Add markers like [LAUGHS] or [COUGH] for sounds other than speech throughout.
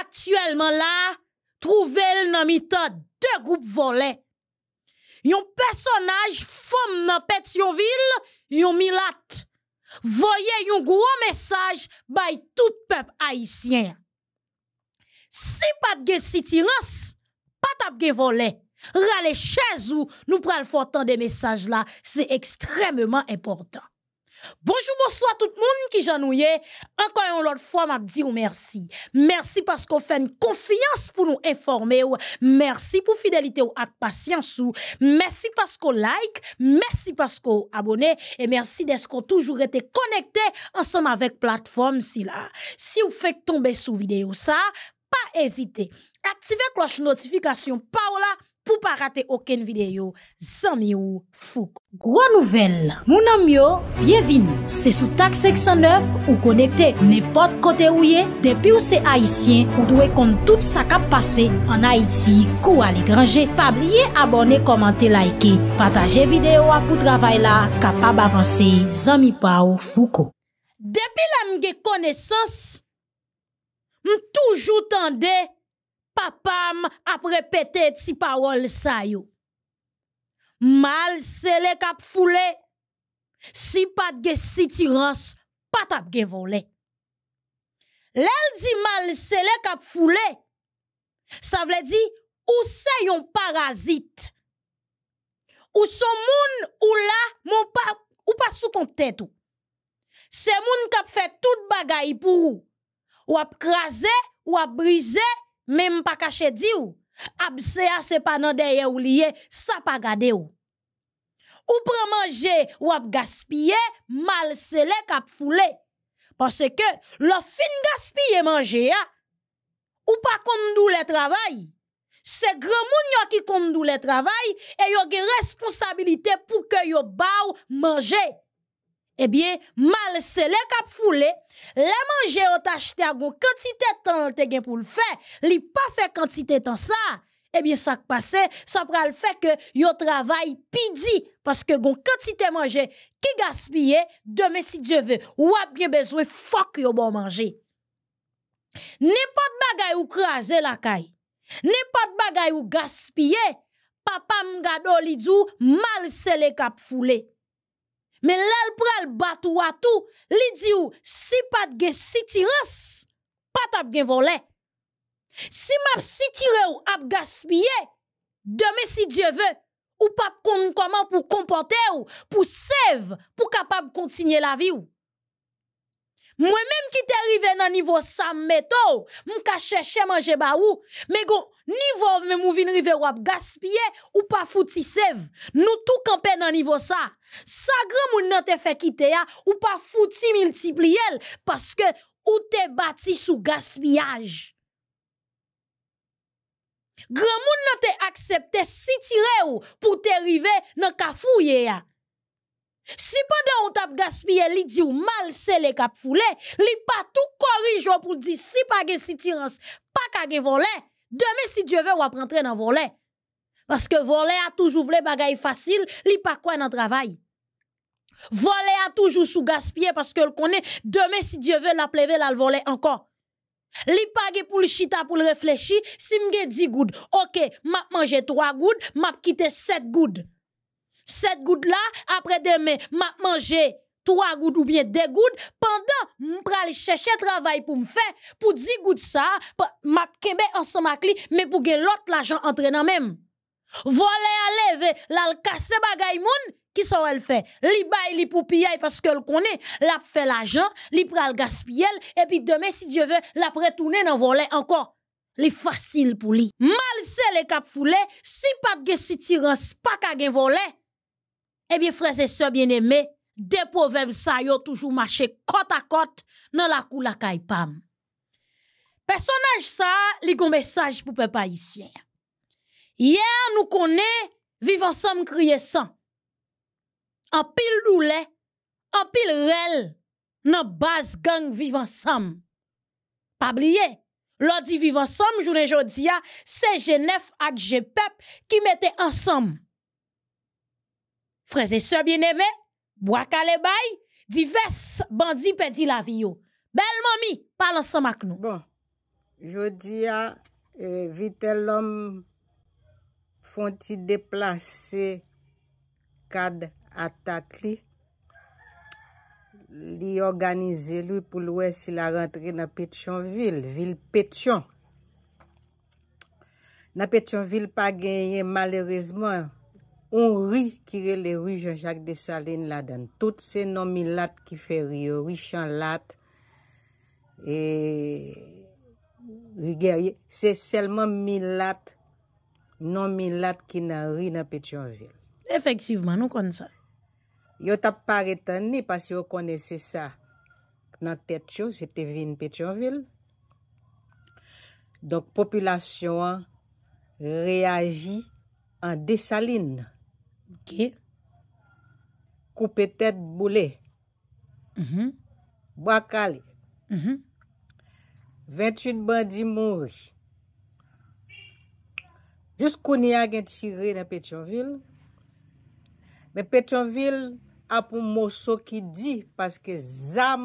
Actuellement, là, la, trouvel nan mita de groupes volés Yon personnage femme dans Petionville, yon milat. Voyez yon gros message by tout peuple haïtien. Si pas de sitirans, pas de ge volé Rale chez ou nous pral fort de messages là, C'est extrêmement important. Bonjour, bonsoir tout le monde qui j'ennuie. Encore une autre fois, m'a dit merci. Merci parce qu'on fait une confiance pour nous informer. Merci pour fidélité ou avec patience. Merci parce qu'on like. Merci parce qu'on abonnez Et merci d'être toujours été connecté ensemble avec plateforme si là. Si vous faites tomber sous vidéo ça, pas hésiter. Activez cloche notification là pou pa rate oken videyo, zanmi ou fukou. Gwa nouvel, moun amyo, bienvin, se sou tak 609 ou konekte nepot kote ou ye, depi ou se Haitien, ou dwe kon tout sa kap pase an Haiti, kou al ekranje, pa blye abone, komante, laike, pataje videyo apou travay la, kapab avanse, zanmi pa ou fukou. Depi la mge konesans, m toujou tande papam m'a répété ces paroles sa yo. Mal le kap foule, si pas de sitirans, pas ap ge vole. Lel di mal le kap foule, sa vle di ou se yon parasite. Ou son moun ou la mon pa, ou pas sou kon tèt ou. Se moun kap fè tout bagay pou ou. Ou ap krasé, ou ap briser, Mem pa kache di ou, ap se a se pa nan deye ou liye, sa pa gade ou. Ou pran manje ou ap gaspye, mal sele kap foule. Pase ke, lo fin gaspye manje ya. Ou pa kondou le travay. Se gran moun yo ki kondou le travay, e yo ge responsabilite pou ke yo bau manje. eh bien, mal se le kap foule, le manger ou t'achete a quantité de temps te gen pour le faire, li pas quantité de temps ça. Eh bien, ça qui passe, ça le fait que yo travail pidi, parce que gon quantité manger qui gaspille, demain si Dieu veut, ou a bien besoin, fuck yo bon manger. N'importe bagay ou krasé la caille, n'importe bagay ou gaspiller, papa m'gado li dou, mal se le kap mais là, le pral à tout, il dit ou, si pas de gen si pas tap gen volé. Si ma si ou demain si Dieu veut, ou pas comment pour comporter ou, pour sève, pour capable continuer la vie Moi-même qui t'ai arrivé dans niveau ça, m'étonne, m'ka cherché manger baou, mais Niveau même mou vin rive ap gaspiller ou pas fouti sev. Nous tout campé nan niveau ça. Sa grand monde nan te fe kite ya ou pas fouti multipliel que ou te bâti sous gaspillage. Grand moun nan te si tiré ou pour te dans nan kafouye ya. Si pendant on tap gaspillé, li dit ou mal c'est les cap li pas tout corrige pour dire si pas gen sitirance, pas ka gen voler. Demain, si Dieu veut, on va rentrer dans volet. Parce que volet a toujours voulu Il facile, a pas quoi dans travail. volet a toujours sous gaspiller parce que le connaît. Demain, si Dieu veut, la pleve, la voler encore. Li pas pour le chita pour le réfléchir. Si je 10 gouttes, ok, m'a manger 3 gouttes, m'a quitter 7 gouttes. 7 gouttes là, après demain, m'a manger... 3 gouttes ou bien 2 gouttes pendant m pral chercher travail pour me faire pour 10 gouttes ça m'a kembe ensemble avec lui mais pour que l'autre l'argent entre dans même voler à lever le casser bagay moun qui sont elle fait li bay li pour parce parce le connaît l'a fait l'argent li pral gaspiller et puis demain si Dieu veut la retourner dans voler encore les facile pour lui. Mal se le cap foule, si pat pas qu'à gain voler eh bien frères et sœurs bien aimés des proverbes ça yo toujours marché côte à côte dans la cour la kaypam. Personnage ça, li gon message pour les Hier nous connaît vivre ensemble crier sans. En pile doule, en pile rel dans base gang vivre ensemble. Pas oublier L'ordre dit vivre ensemble, journée jodia, c'est Genève avec GPEP e qui mettait ensemble. Frères et sœurs bien-aimés, Bwa ka le bay, di ves bandi pedi la vi yo. Bel mami, palan sa mak nou. Bon, jodi ya, eh, vitel lom fonti deplase kad atak li. Li organize lou pou lwes il a rentre na Petionville, vil Petion. Na Petionville pa genye malerezman. On ri kire le ri Jean-Jacques Dessalines la dan. Tout se non mi lat ki fe ri yo. Ri chan lat. E rigye. Se selman mi lat. Non mi lat ki nan ri nan Petionville. Efektsivman, nou kon sa. Yo tap pare tan ni. Pas yo konese sa. Nan tet yo, se te vin Petionville. Dok populasyon reagi an Dessalines la. Ki, koupetet boule, mhm, wakali, mhm, 28 bandi mouj. Jous kou ni agen tire nan Petionville, men Petionville ap un mousso ki di, paske zam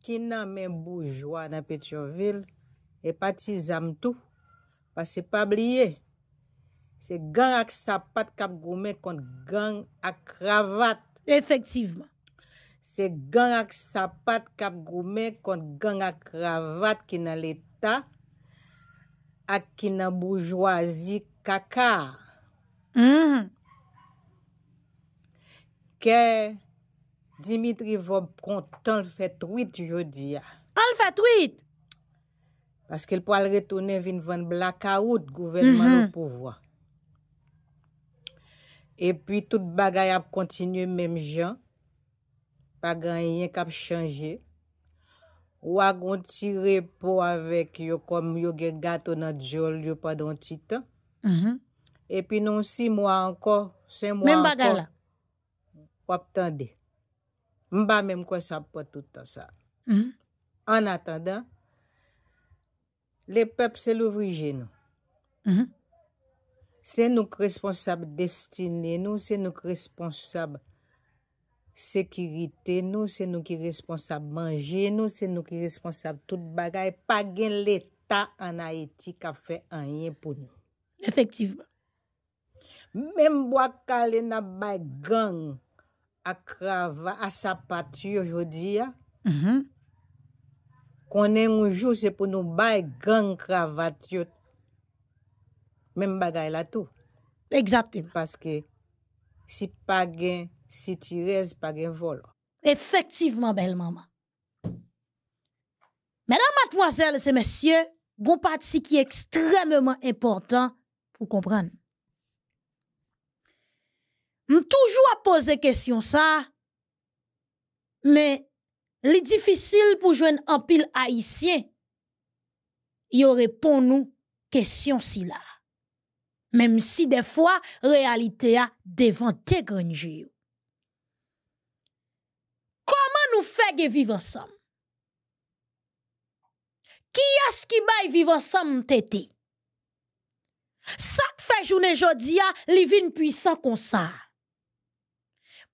ki nan men boujwa nan Petionville, e pati zam tou, paske pabliye, Se gang ak sapat kap goumen kont gang ak kravat. Efektivman. Se gang ak sapat kap goumen kont gang ak kravat ki nan l'Etat ak ki nan boujouazi kaka. Hmm. Ke Dimitri Vop kontan l'fet wit yo di ya. An l'fet wit? Paske l'po al retoune vin van blakaout gouvenman mm-hmm. ou pouvoa. E pi tout bagay ap kontinye menm jan. Pagan yen kap chanje. Ou agon tire po avek yo kom yo gen gato nan djol yo padon titan. E pi non si mwa ankon, se mwa ankon. Menm bagay la. Wap tande. Mba menm konsap po toutan sa. An atanda. Le pep se louvrije nou. Mm-hmm. Se nou ki responsab destine nou, se nou ki responsab sekirite nou, se nou ki responsab manje nou, se nou ki responsab tout bagay, pa gen l'Etat anayeti ka fe anyen pou nou. Efektivman. Membo akale na bay gang a kravat, a sapat yo jodi ya, mhm. konen yon jou se pou nou bay gang kravat yot. même bagaille là tout. Exactement. Parce que si pas gen, si tu restes, pas gen vol. Effectivement, belle maman. Mesdames, mademoiselles et messieurs, bon parti qui est extrêmement important pour comprendre. Je toujours à poser question ça, mais les difficile pour jouer en pile haïtien, il répond nous question si là même si des fois réalité a devant tes grands Comment nous faire vivre ensemble Qui est-ce qui va vivre ensemble tété Ça fait journée aujourd'hui les puissant comme ça.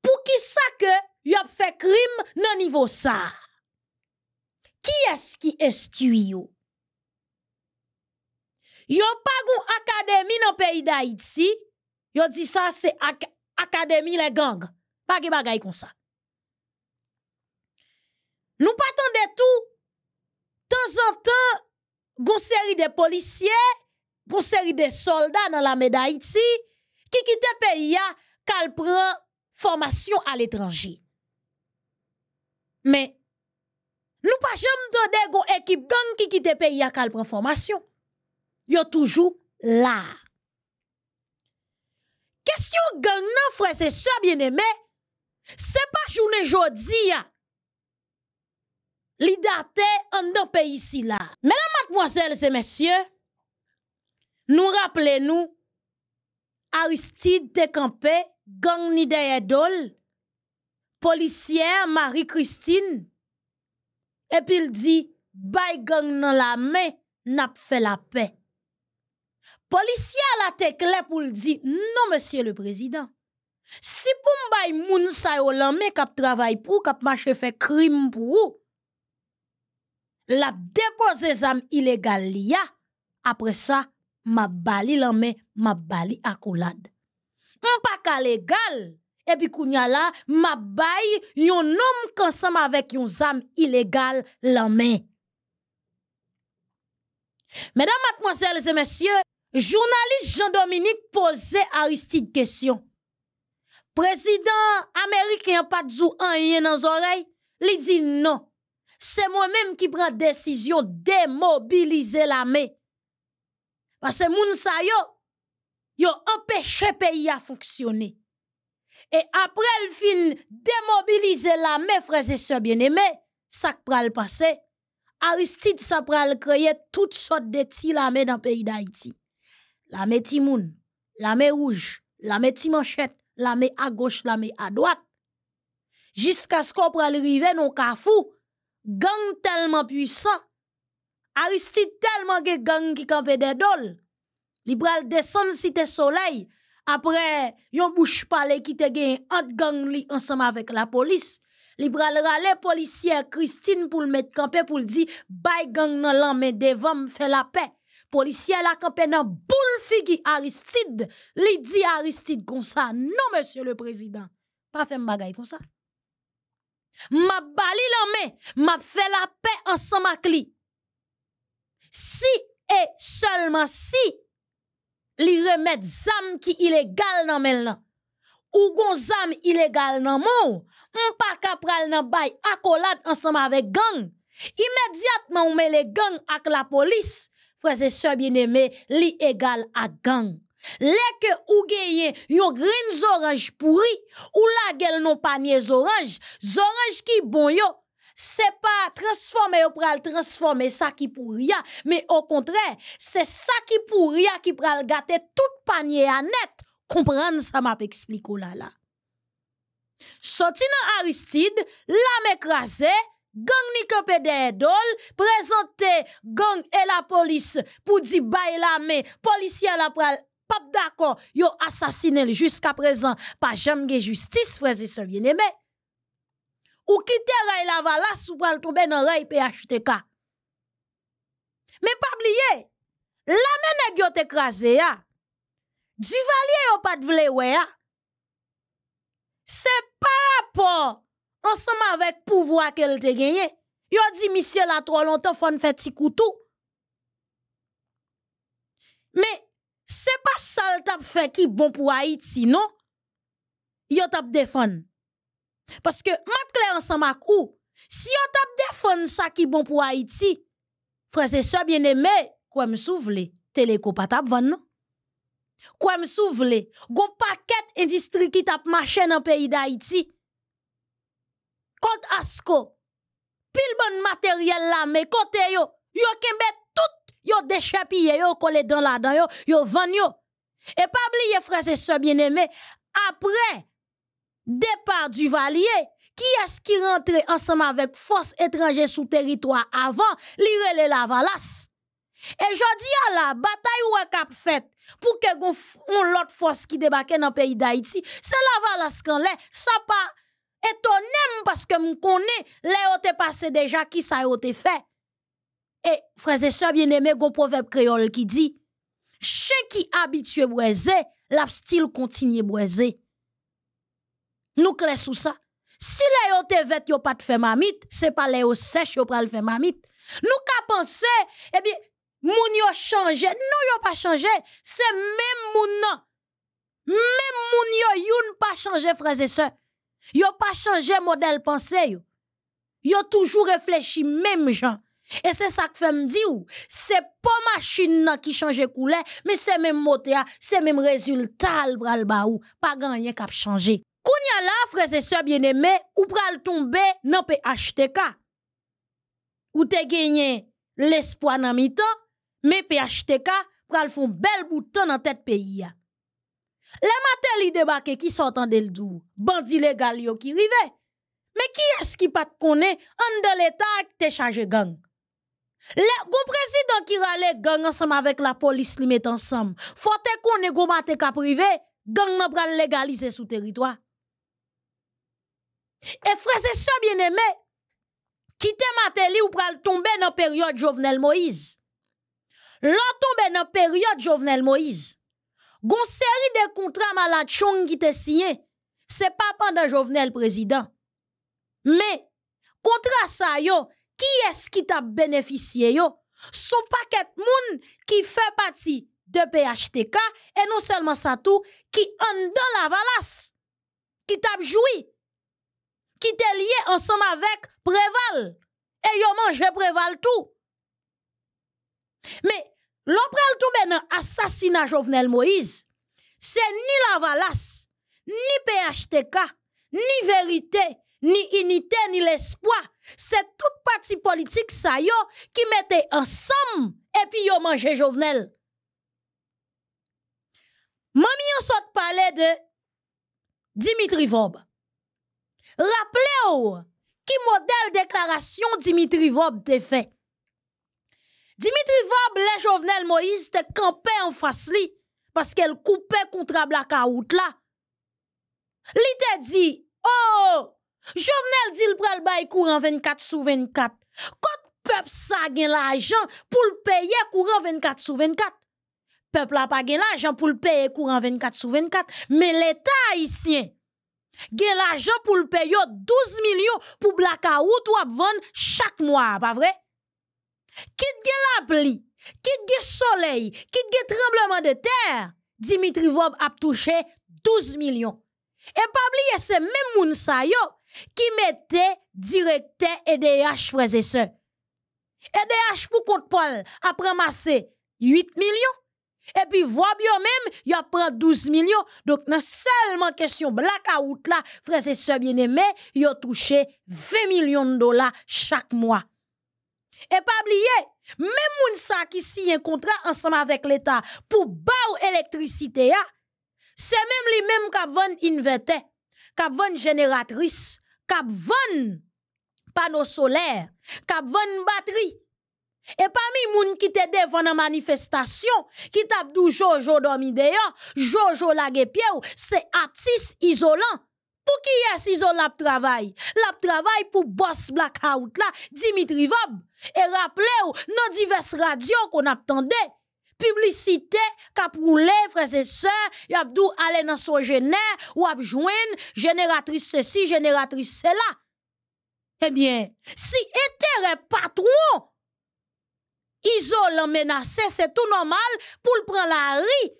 Pour qui ça que y a fait crime dans niveau ça Qui est-ce qui est tué Yon pa goun akademi nan peyi pays d'Haïti. yon di sa c'est ak akademi les gangs, Pa de bagay comme ça. Nous partons de tout temps en temps, une série de policiers, une série de soldats dans la d'Haïti qui Haiti, ki kite peyi ya kal pran formation à l'étranger. Mais nou pa jem tande de goun ekip gang ki kite pays ya kal pran formation yo toujours là. Question gang nan frère c'est ça bien-aimé. C'est pas journée jodi ya. Hein. Li en dans pays ici là. Mesdames mademoiselles et messieurs, nous rappelez-nous Aristide Campé, gang ni edol, policière Marie-Christine, et puis il dit, bye gang nan la main, n'a fait la paix. Polisya la te clé pou le dire « non, Monsieur le Président, Si pou mbay moun sa yo lanme kap travay pou, kap mache fe crime pou ou, la depoze zam li a après ça, ma bali lanme, ma bali akolade on pas ka Et puis, kounya la, ma bay yon nom kansam avec yon zam illégal lanme. Mesdames, mademoiselles et messieurs, Journaliste Jean-Dominique posait Aristide question. président américain pas de en rien dans oreille. Il dit « non. moi-même qui qui qui décision décision démobiliser la Parce que moun sa yo, yo à pays pays fonctionner. fonctionner. Et le fin frères et l'armée », bien et ça prend pral ça Aristide ça pral toutes toutes de toutes dans pays dans le pays la l'armée Timoun, l'armée Rouge, la l'armée Timanchette, l'armée à gauche, la l'armée à droite. Jusqu'à ce qu'on prenne river le kafou, gang tellement puissant, Aristide tellement gang qui campait des dol, li descend si cité soleil, après yon bouche pas, qui te gagne entre gang li ensemble avec la police. Li pral rale policier Christine pour le mettre campé pour le dire, bye gang nan l'an, mais devant fait la paix policière la campé nan boul figi Aristide, li di Aristide comme ça. Non, monsieur le Président, pas faire bagay comme ça. Ma bali la main, ma fait la paix ensemble avec lui. Si et seulement si, li remet zam ki illégal dans men là. Ou gon zam ilegal nan mou, pas pa kapral nan bay akolad ensemble avec gang. Immédiatement, on met les gangs avec la police frères bien aimé li égal à gang. que ou genyen yon green orange pourri. »« ou la gel non panier orange. »« Orange qui bon yo, C'est pas transforme yo pral transformer ça qui pourri. mais au contraire c'est ça qui qui qui ki pral gâter tout panier. net, comprendre ça map expliqué la là Aristide, la écrasée. » gang ni campé des dol gang et la police pour dire bail la main policier la pral pap d'accord yo assassiné jusqu'à présent pas jamais justice frère. et bien aimé ou quitter la vala sous pral tomber dans ray PHTK mais pas oublier la main nèg yo t'écrasé ya Duvalier yo pas de vle ouais c'est par ensemble avec pouvoir qu'elle te gagné. Yo dit monsieur là trop longtemps faut faire petit couteau. Mais c'est pas ça le tape fait qui bon pour Haïti non. Yo tap défendre. Parce que m'a clair ensemble avec ou si yo tap défendre ça qui bon pour Haïti. Frère c'est ça bien aimé quoi me souvle téléco pas non. Quoi me souvle gon paquet industrie qui tap marché dans pays d'Haïti. Côte asko, pile bon matériel là, me kote yo, yo kembe tout yo dechapiye yo collé dans la dan yo, yo Et yo. oublier, pa et frase bien aimés Après, départ du qui est-ce qui rentre ensemble avec force étrangère sous territoire avant li rele la Valasse? Et jodi à la, bataille ou cap kap pour que ke l'autre force qui ki dans pays d'Haïti c'est se la Valasse kan le, aime parce que me connais les te passé déjà qui ça te fait. Et frères et sœurs bien-aimés, gon proverbe créole qui dit chien qui habitué briser, l'a style continue briser ?» Nous clés sous ça. Si les yo te vête, yo pas de faire mamite, c'est pas les sèche yo pral faire mamite. Nous ka penser eh bien moun yo changé, non yo pas changé, c'est même moun non Même moun yo youn pas changé frères et sœurs. Yo pas changé modèle pensée yo. Yo toujours réfléchi même gens. Et c'est ça que fait me dire, c'est pas machine qui change couleur, mais c'est même moteur, c'est même résultat le bral baou, pas gagné kap changer. Kounya la frère et sœurs bien-aimés, ou pral tomber dans PHTK. Ou te gagné l'espoir dans mi-temps, mais PHTK pral font bel bouton dans tête pays les matel li qui ki d'El le dou. Bandi légal yo ki rive. Mais qui est-ce qui pas connaît un de l'État te chargé gang? Le gon président qui rale gang ensemble avec la police li met ensemble. Faut te qu'on gon ka privé, gang nan pral légaliser sous territoire. Et frère c'est ça bien-aimé, qui te ou pral tomber dans période Jovenel Moïse. L'on tombe dans période Jovenel Moïse. Gon des de kontra qui qui te siye, c'est pas pendant jovenel président. Mais contrat ça, yo, est-ce qui ta bénéficié yo? Son paquet moun qui fait partie de PHTK, et non seulement ça, tout, qui dans dans la valas, qui t'a joui, qui te lié ensemble avec preval, Et yo mange preval tout. Mais, L'opral tombe dans assassinat Jovenel Moïse, c'est ni la valasse, ni PHTK, ni vérité, ni unité, ni l'espoir. C'est tout parti politique ça qui mettait ensemble et puis yo mangé Jovenel. Mami yon sot parler de Dimitri Vob. Rappelez-vous qui modèle déclaration Dimitri Vob te fait. Dimitri Vab, le Jovenel Moïse, te campé en face li, parce qu'elle coupait contre Blackout là. Li te dit, oh, Jovenel dit le pral bay courant 24 sous 24. Quand peuple sa gen l'argent pour le payer courant 24 sous 24. Peuple a pas gen l'argent pour le payer courant 24 sous 24, mais l'État haïtien gen l'argent pour le payer 12 millions pour blackout ou ap chaque mois, pas vrai? Kit la pli, kit le soleil, kit le tremblement de terre, Dimitri Vob a touché 12 millions. Et pas oublier même moun sa yo qui mette EDH e Et sœurs. EDH pour compte Paul a ramassé 8 millions. Et puis Vob même même il a pris 12 la seulement question Blackout là frères la bien aimés il a touché 20 millions de dollars chaque mois. Et pas oublier, même moun sa qui signe un contrat ensemble avec l'État pour baou électricité, c'est même les même qui vend inverter, qui génératrice, qui von panneau solaire, qui batterie. Et parmi moun qui te devant la manifestation, qui tape du Jojo dormi la Jojo lage c'est artiste isolant. Pour qui yes travail? lap travail, Lap travail pour boss blackout là Dimitri Vob. Et rappelez-vous, nos divers radios qu'on publicité Publicité, publicite Frères et Sœurs, et yap dou aller dans so ou ou ceci, Génératrice cela. si, bien, si Eh bien, si intérêt patron, ont ont menacé tout normal pour le à la ri,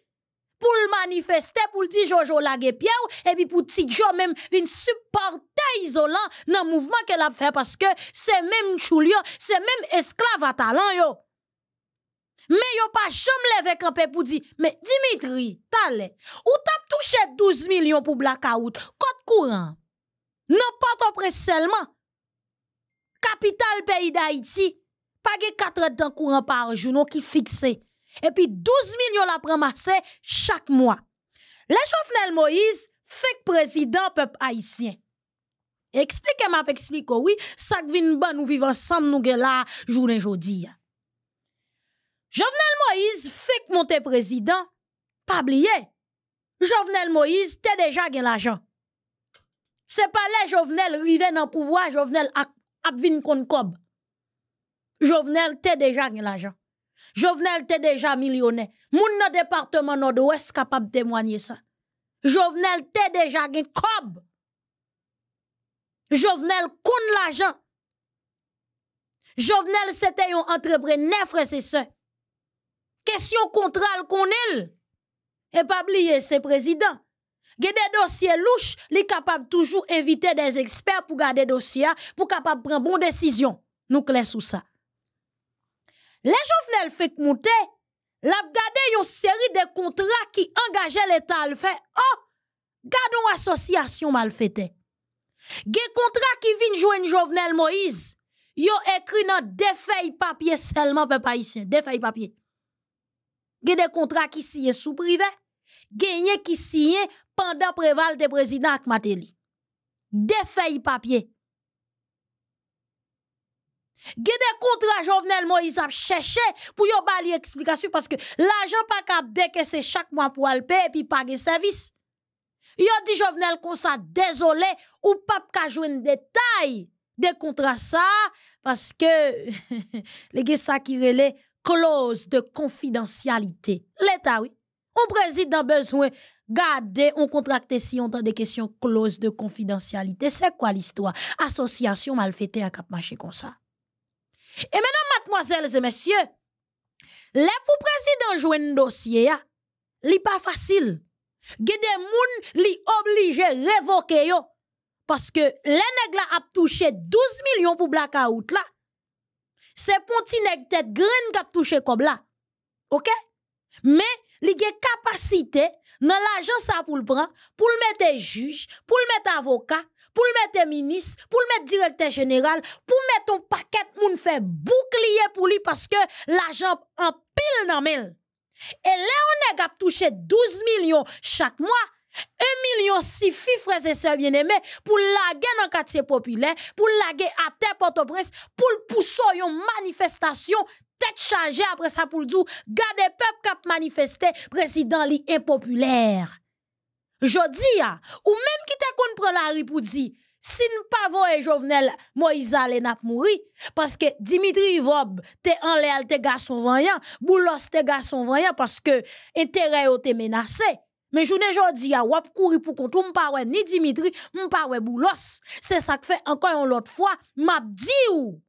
pour le manifester, pour le dire Jojo lage Pierre, et puis pour petit Jo même une supporter isolant dans le mouvement qu'elle a fait parce que c'est même choulio, c'est même esclave à talent yo. Mais yo pas jamais levé campé pour dire, mais Dimitri, t'allais, ou t'as touché 12 millions pour blackout, code courant, non pas ton seulement, capital pays d'Haïti, pas 4 de courant par jour, non qui fixé et puis 12 millions la ramasser chaque mois. Le Jovenel Moïse fait président peuple haïtien. Expliquez expliquez-moi explique oui, ça vient bon nous vivre ensemble nous gen là journée aujourd'hui. Jovenel Moïse fait monter président, pas oublier. Jovenel Moïse t'es déjà gen l'argent. n'est pas là Jovenel viennent dans pouvoir, Jovenel a vinn kob. Jovenel t'es déjà gen l'argent. Jovenel était déjà millionnaire. Moun de département nord-ouest de témoigner ça. Jovenel était déjà un cob. Jovenel koun l'argent. Jovenel c'était un entrepreneur frère c'est ça. Question contrat qu'on Et pas oublier c'est président. a des dossiers louches, li capable toujours inviter des experts pour garder dossiers pour capable prendre bon décision. Nous clés sous ça. Les jovenel fait monter, la gade une série de contrats qui engagé l'État le fait. Oh, gade association mal fête. contrat qui viennent jouer une jovenel Moïse, yon écrit dans deux feuilles papier seulement, pas ici, deux feuilles papier. des contrats qui sont sous privé, gagné qui signé pendant préval de président avec Matéli. Deux feuilles papier des contrats, Jovenel Moïse ap chèche pour yon bali pas que l'ajan pa kap pour se chak payer payer et puis y service. Yo di Jovenel ça, désolé ou pas ka détail des de ça, parce que [LAUGHS] les ge sa qui le clause de confidentialité. L'État, oui, on préside président besoin. garder on contracté si on a des questions clause de confidentialité. C'est quoi l'histoire? Association mal à Cap kap comme ça. Et mesdames, mademoiselles et messieurs, les vous président un dossier, n'est pas facile. Gede moun li oblige révoquer yo. Parce que les nèg la touché 12 millions pour blackout là. C'est pour nèg tête qui k'ap touché comme là. OK? Mais li gen pour nan pour pour pour le pour le pour le mettre le pour ministre, pour le mettre directeur général, pour mettre ton paquet moun bouclier pour lui parce que en en pile en pile. Et là, on a touché 12 millions chaque mois, 1 million si filles, frères et sœurs bien-aimés, pour laguer dans le quartier populaire, pour laguer à terre Port-au-Prince, pour pousser une manifestation tête chargé après ça pour le dire, gardez peuple cap manifesté, président li impopulaire. Je dis, ah, ou même qui t'a compris la rue pour dire, si nous pas voyons Jovenel Moïse allé n'a mouri parce que Dimitri Vob t'es en l'air t'es garçon voyant Boulos t'es garçon voyant parce que intérêt t'es menacé mais journée jodi a ah, wap courir pour contre m pas ni Dimitri m pas Boulos c'est ça que fait encore une autre fois m'a dit ou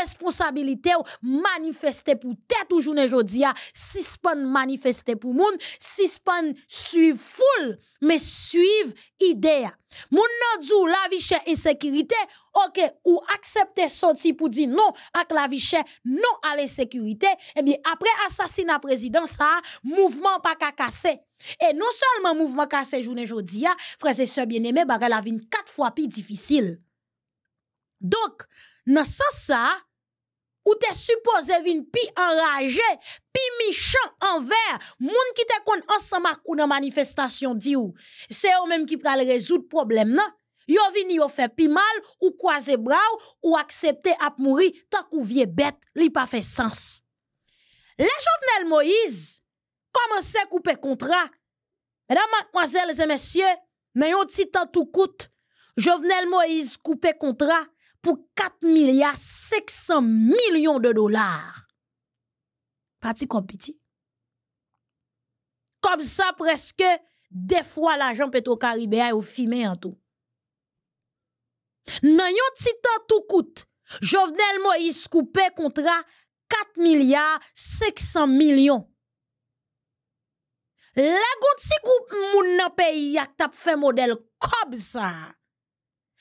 responsabilité ou manifester pour tête ou journée jodi ah, suspend manifester pour moun, suspend suivre foule, mais suivre idée. Ah. Moun nan la vie chère insécurité, OK, ou accepter sortir pour dire non à la vie chère, non à l'insécurité, eh bien après assassinat président ça, ah, mouvement pas cassé Et non seulement mouvement cassé journée Jodia, frères et sœurs bien-aimés, la vie quatre fois plus difficile. Donc, dans ce sens, ou te supposé venir pi enragé, pi méchant envers moun qui te kon à ou dans manifestation, di ou. C'est qui même résoudre pral résoudre problème, nan, yo vini yo fait pi mal ou croiser brave ou accepter à mourir tant ou bête, bête, li pas fait sens. Le Jovenel Moïse à couper contrat. Mesdames, mademoiselles et messieurs, un petit titan tout coûte, Jovenel Moïse couper contrat pour 4 milliards 500 millions de dollars. Parti compétit. Comme ça, presque des fois l'argent au caribéen est filmé en tout. Nan titan tout coûte, Jovenel Moïse coupé contrat 4 milliards 500 millions. La gonti groupe moun nan pays a tap fait modèle comme ça.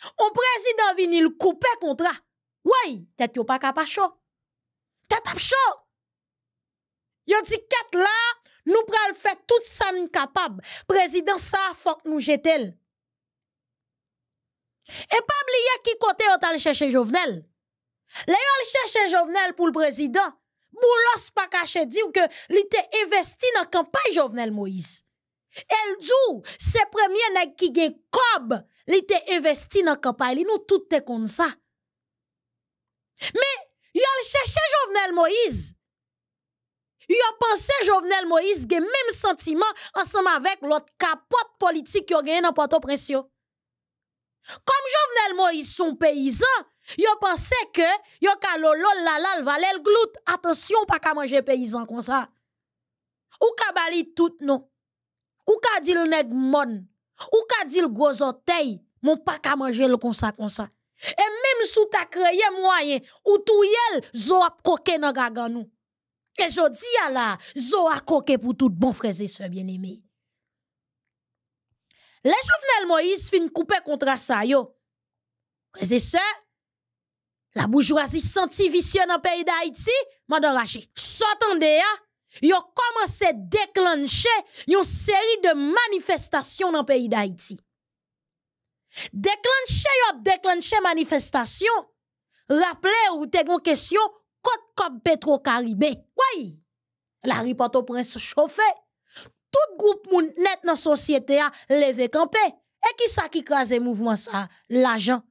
Un président vini le couper contrat. Oui, T'es n'est pas capable chaud. Tête ap chaud. Yo dit quatre là, nous pral faire tout ça nous capable. Président ça faut que nous jetel. Et pas oublier qui côté on t'a chercher Jovenel. Là yo chercher Jovenel pour le président. Boulos pas caché dit que il était investi dans campagne Jovenel Moïse. Elle dit, c'est premier nèg qui a cob, investi dans campagne, nous tout est comme ça. Mais, il a cherché Jovenel Moïse. Il a pensé Jovenel Moïse le même sentiment ensemble avec l'autre capote politique qui a gagné dans Port-au-Prince. Comme Jovenel Moïse son paysan, il a pensé que yo a lolol la glout attention pas ka manger paysan comme ça. Ou ka tout non. Ou ka di le neg mon, ou ka di le gros orteil mon pa ka manje l comme ça et même sou ta kreye moyen, ou tou yel, zo ap koke nan gagan nou. et jodi à la, zo a koke pou tout bon et se bien aimés Les Jovenel Moïse fin coupé contre ça. yo. et se, la bourgeoisie senti vicieux nan pays d'Haïti, Haiti, mandan rache. Ils ont commencé à déclencher une série de manifestations dans le pays d'Haïti. Déclencher, yon déclenché manifestation. Rappelez ou te une question, kote kop Petro-Caribé. Oui. La ripote au prince chauffé. Tout groupe moun net dans la société a levé campé. Et qui ça qui crase mouvement ça? L'argent.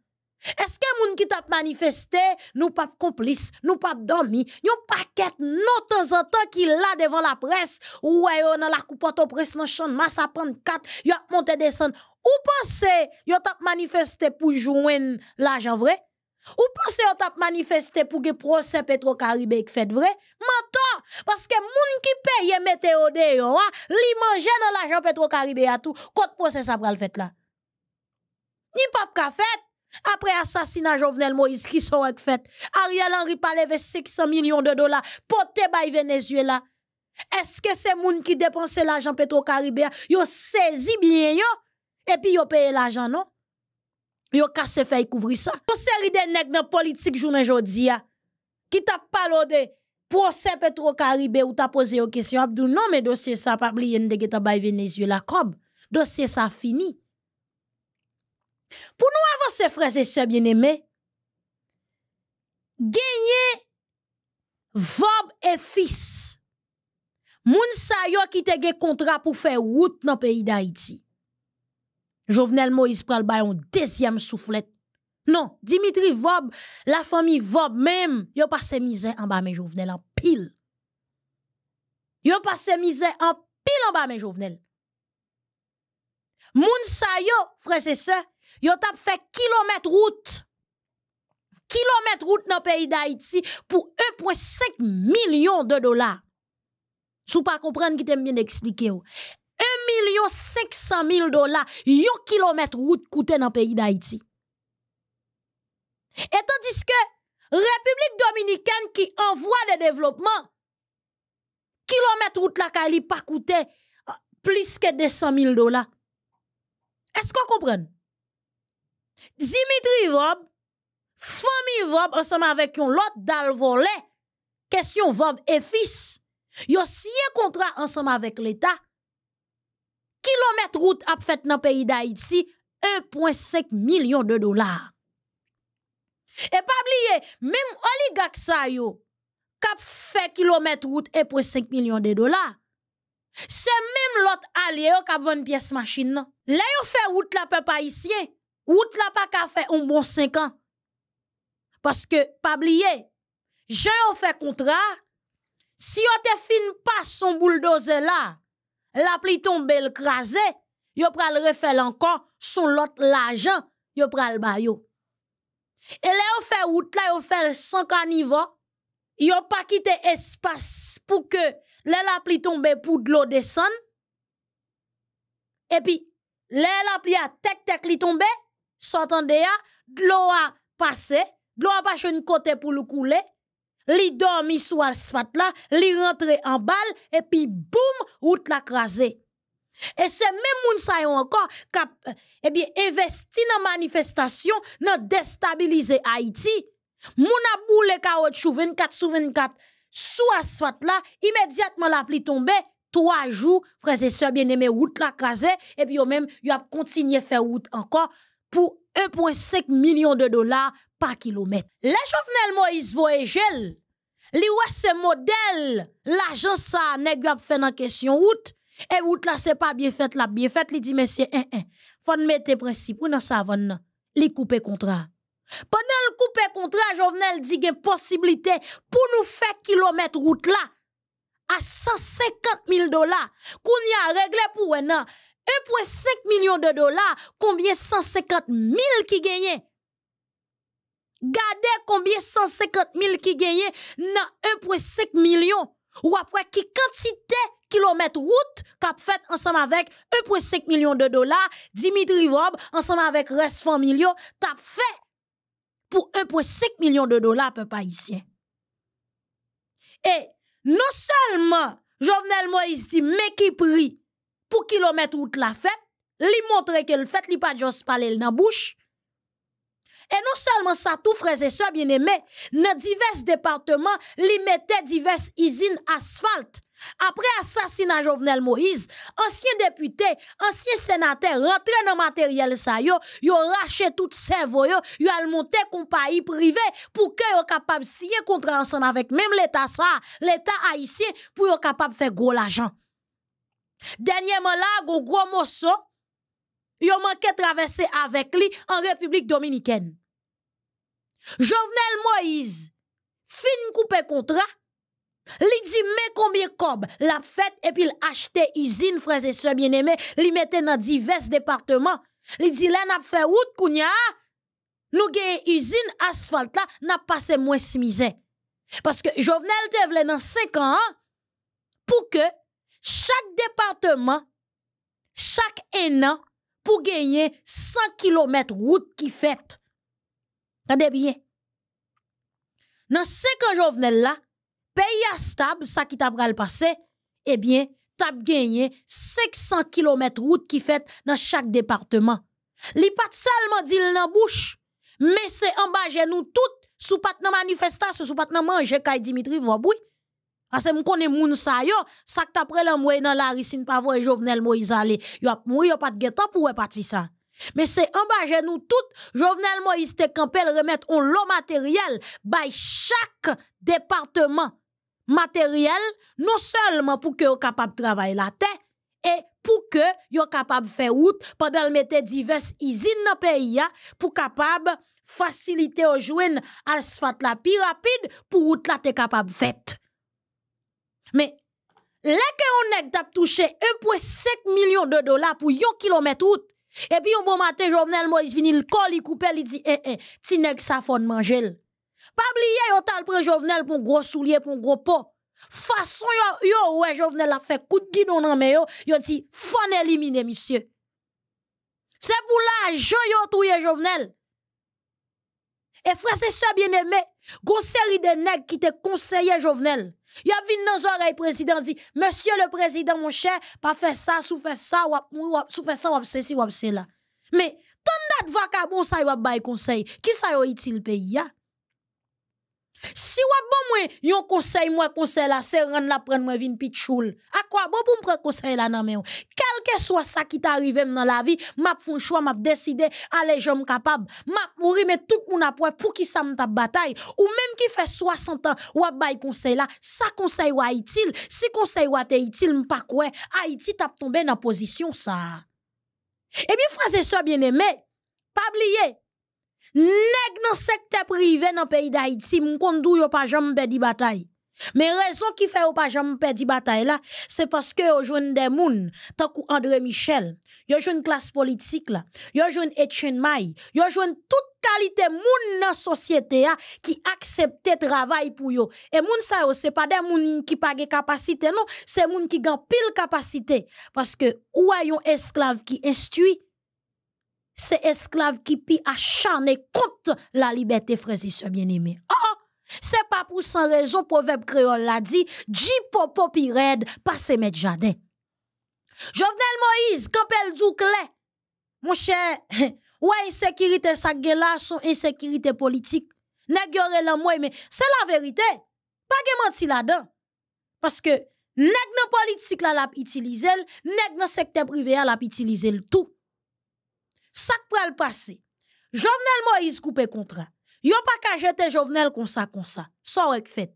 Est-ce que les gens qui t'a manifesté, nous pas complices, nous pas dormi, pas paquet de temps en temps qui a devant la presse, ouais, dans la coupe presse dans champ de masse à prendre 4, yon monte descend. Ou pensez, vous t'a manifesté pour joindre l'argent vrai? Ou pensez yon tap manifesté pour que procès Petro fait vrai? Menton! Parce que moun ki paye payent les yon, li l'argent Petro Caribe à tout, kote procès sa pral fait là. Ni pas qu'à fait! Après assassinat Jovenel Moïse, qui sont fait? Ariel Henry parle de 600 millions de dollars pour te Venezuela. Est-ce que c'est moun qui dépense l'argent petro ils Yo saisi bien yo, et puis yo paye l'argent, non? Yo casse fait couvrir ça. Une série de politiques dans politique journée aujourd'hui, qui t'a parlé de procès Petro-Caribé ou t'a posé aux question Abdou, non, mais dossier ça, pas oublier de Venezuela, Cob. Dossier ça fini. Pour nous avancer, frères et sœurs bien-aimés, gagner vob et fils. Moun qui te ge contrat pour faire route dans pays d'Haïti. Jovenel Moïse pral bayon un deuxième soufflet. Non, Dimitri Vob, la famille Vob même, yo passé misère en bas mais Jovenel en pile. Yo passé misère en pile en bas mais Jovenel. Moun sa yo, frères et sœurs, Yo tap fait kilomètre route. Kilomètre route dans le pays d'Haïti pour 1,5 million de dollars. Sou pas comprendre qui t'aime bien expliquer. 1 million 500 000 dollars, yon kilomètre route coûte dans le pays d'Haïti. Et tandis que République dominicaine qui envoie des développements, kilomètre route la Cali pas coûté euh, plus que 200 000 dollars. Est-ce qu'on comprend? Dimitri Vob, famille Vob, ensemble avec yon lot dal question Vob et fils, ont signé contrat ensemble avec l'État. Kilomètre route a fait dans le pays d'Haïti, 1,5 million de dollars. Et pas oublier, même Oligak sa fait kilomètre route 1,5 million de dollars. C'est même l'autre allié qui a une pièce machine. Là, yon fait route la peuple haïtien. Route la pas qu'à faire un bon 5 ans. Parce que, pas oublier, j'ai fait contrat, si on te fin pas son bulldozer là, la pli tombe le crasé, yo pral refaire encore son l'autre l'argent, yo pral ba yo. Et là on fait route là, on fait carnivore, yo pas quitté espace pour que la pli tombe pour de l'eau descend. Et puis, là la pli a tek li tombe, s'entende ya, l'eau a passé, l'eau a passé côté pour le couler, li dormi sous asphalt là, li rentré en balle, et puis boum, route la crasé. Et c'est même moun sa encore kap, euh, eh bien, investi dans manifestation, nan déstabiliser Haïti. Moun a boule carottes... 24 sur 24 sous asphalt là, immédiatement la pli tombé, trois jours, frères et sœurs bien-aimés, route la et puis même, il a continué faire route encore, pour 1,5 million de dollars par kilomètre. Les Jovenel Moïse Voyagel, li wè se modèle, L'agence, ça a fait dans question route, et route là c'est pas bien fait, la bien fait, li dit monsieur, il faut mettre principe dans sa vanne, li couper contrat. Pendant le couper contrat, Jovenel dit qu'il possibilité pour nous faire kilomètre route là à 150 000 dollars. Qu'on y a réglé pour un an. 1,5 million de dollars, combien 150 000 qui gagne. Gardez combien 150 000 qui gagne dans 1,5 million. Ou après qui quantité kilomètres route qu'a fait ensemble avec 1,5 million de dollars Dimitri Vob ensemble avec reste 100 t'a fait pour 1,5 million de dollars, papa Isien. Et non seulement Jovenel Moïse dit « mais qui prie ?» pour kilomètre route la fête, li que qu'elle fait li pas juste parler dans bouche. Et non seulement ça, tout frères et sœurs bien-aimés, dans divers départements, li mettaient diverses usines asphalte. Après assassinat Jovenel Moïse, ancien député, ancien sénateur rentrent dans matériel ça yo, yo raché tout cerveau yo, yo al monté compagnie privé pour que capables capable signer contrat ensemble avec même l'état ça, l'état haïtien pour yo capable faire gros l'argent. Dernièrement là, gon gros morceau, yo manqué traverser avec lui en République dominicaine. Jovenel Moïse fin couper contrat, li dit mais combien cob l'a fait et puis il acheté usine frères et sœurs bien-aimés, li mettait dans divers départements. Li dit là n'a fait route kounya, nous gagne usine asphalte là n'a passé moins misère. Parce que Jovenel te vle dans 5 ans hein, pour que chaque département, chaque un an, pour gagner 100 km route qui fait. Regardez bien. Dans 5 ans venais là, pays à stable, ça qui t'a le passé, eh bien, t'as gagné 500 km route qui fait dans chaque département. Li pas seulement dit dans bouche, mais c'est en bas nous toutes sous pas de manifestation, sous pas de manger Kay Dimitri Vaboui. Parce que je connais moun sa yo, ça que t'as l'envoyer dans la ricine pas voir Jovenel Moïse aller. Yo a mouri, yo pas de temps pour partir ça. Mais c'est en bas nous toutes, Jovenel Moïse te campé remettre on lot matériel by chaque département matériel, non seulement pour que yo capable travailler la terre et pour que yo capable faire route pendant le mettre diverses usines dans pays pour capable faciliter aux jeunes asphalte la plus rapide pour route la te capable faire mais là que on t'a touché 1.5 million de dollars pour yon kilomètre route et puis un bon matin Jovenel Moïse vini le col il coupe il dit eh eh ti nèg ça fon manger. Pas oublier on tal prend Jovenel pour gros soulier pour gros pot. Façon yo yo ouais Jovenel a fait coup de guidon nan mais yo yon dit fon éliminer monsieur. C'est pour l'argent yo touye Jovenel. Et frère, c'est ça bien aimé. Gon série de nègres qui te conseillent Jovenel. Il a vint dans oreilles président dit monsieur le président mon cher pas faire ça sous faire ça ou sous faire ça ou ceci ou cela. Mais tant date bon ça y va bail conseil qui ça utile pays si vous bon mwen, yon vous mwen dans la, se ren la pren mwen vin pitchoul. quoi bon pou pren conseil la nan men Quel que soit sa ki t'arrive dans la vie, map foun choix, ma deside, ale jom kapab. ma mourir mais tout moun apwe pour ki sa mta bataille. Ou même ki fait 60 ou ap bay avez la, sa ou wa itil. Si vous ou te utile, mpa ne sais tombé tap tombe nan tombé sa. la e position. so bien aimé. Pas bliye, nèg nan secteur privé nan pays d'Haïti, m'konn dou yo pa jamais perdu bataille. Mais raison qui fait ou pas jamais de bataille là, c'est parce que yo des moun, tant André Michel, yo une classe politique là, yo joine Etienne mai yo joine toute qualité moun nan société a qui accepte travail pour yo. Et moun sa yo, c'est pas des moun qui pas capacité non, c'est moun qui gagne pile capacité parce que ou a yon esclave qui instruit c'est esclave qui à acharné contre la liberté, frères et bien aimé. Oh, ah, oh. Ah. C'est pas pour sans raison, proverbe créole l'a dit, Ji popo pi red, passe mettre jardin. Jovenel Moïse, Campbell clé mon cher, [LAUGHS] ouais, insécurité sa là, son insécurité politique. Nèg yo mais c'est la vérité. Pas de menti là-dedans. Parce que, nèg nan politique la l'a utilisé, nèg nan secteur privé la l'a utilisé tout ça Sak pral passer. Jovenel Moïse Il n'y Yo pa ka jete jovenel konsa konsa. sa wek fet.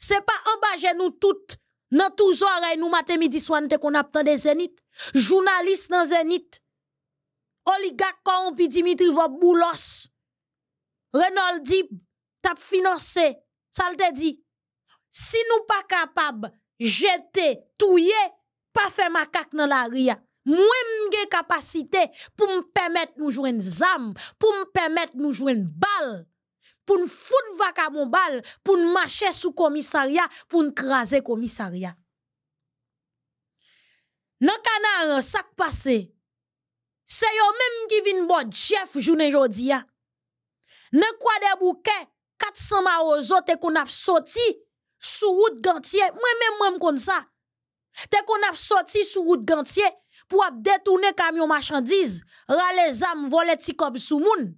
Se pas ambaje nous tout nan tous zorey nous matin midi soir kon ap tan de zenit. Journalistes nan zenit. Oligak korompi Dimitri Vop Boulos. Renol Dib tap financé. Ça te dit. Si nou pa jeter, jete pas faire ma makak dans la ria. Moi, même j'ai capacité pour me permettre de jouer une zame, pour me permettre de jouer une balle, pour nous foutre vaca mon balle, pour marcher sous commissariat, pour nous craser commissariat. Dans le canard, ça passe, c'est eux même qui viennent bon chef, journée aujourd'hui. Dans quoi des bouquets, 400 marozos, et qu'on a sorti sous route Gantier moi-même, moi-même comme ça, et qu'on a sorti sous route Gantier pour détourner camion marchandise, râler les âmes, voler comme sous moun.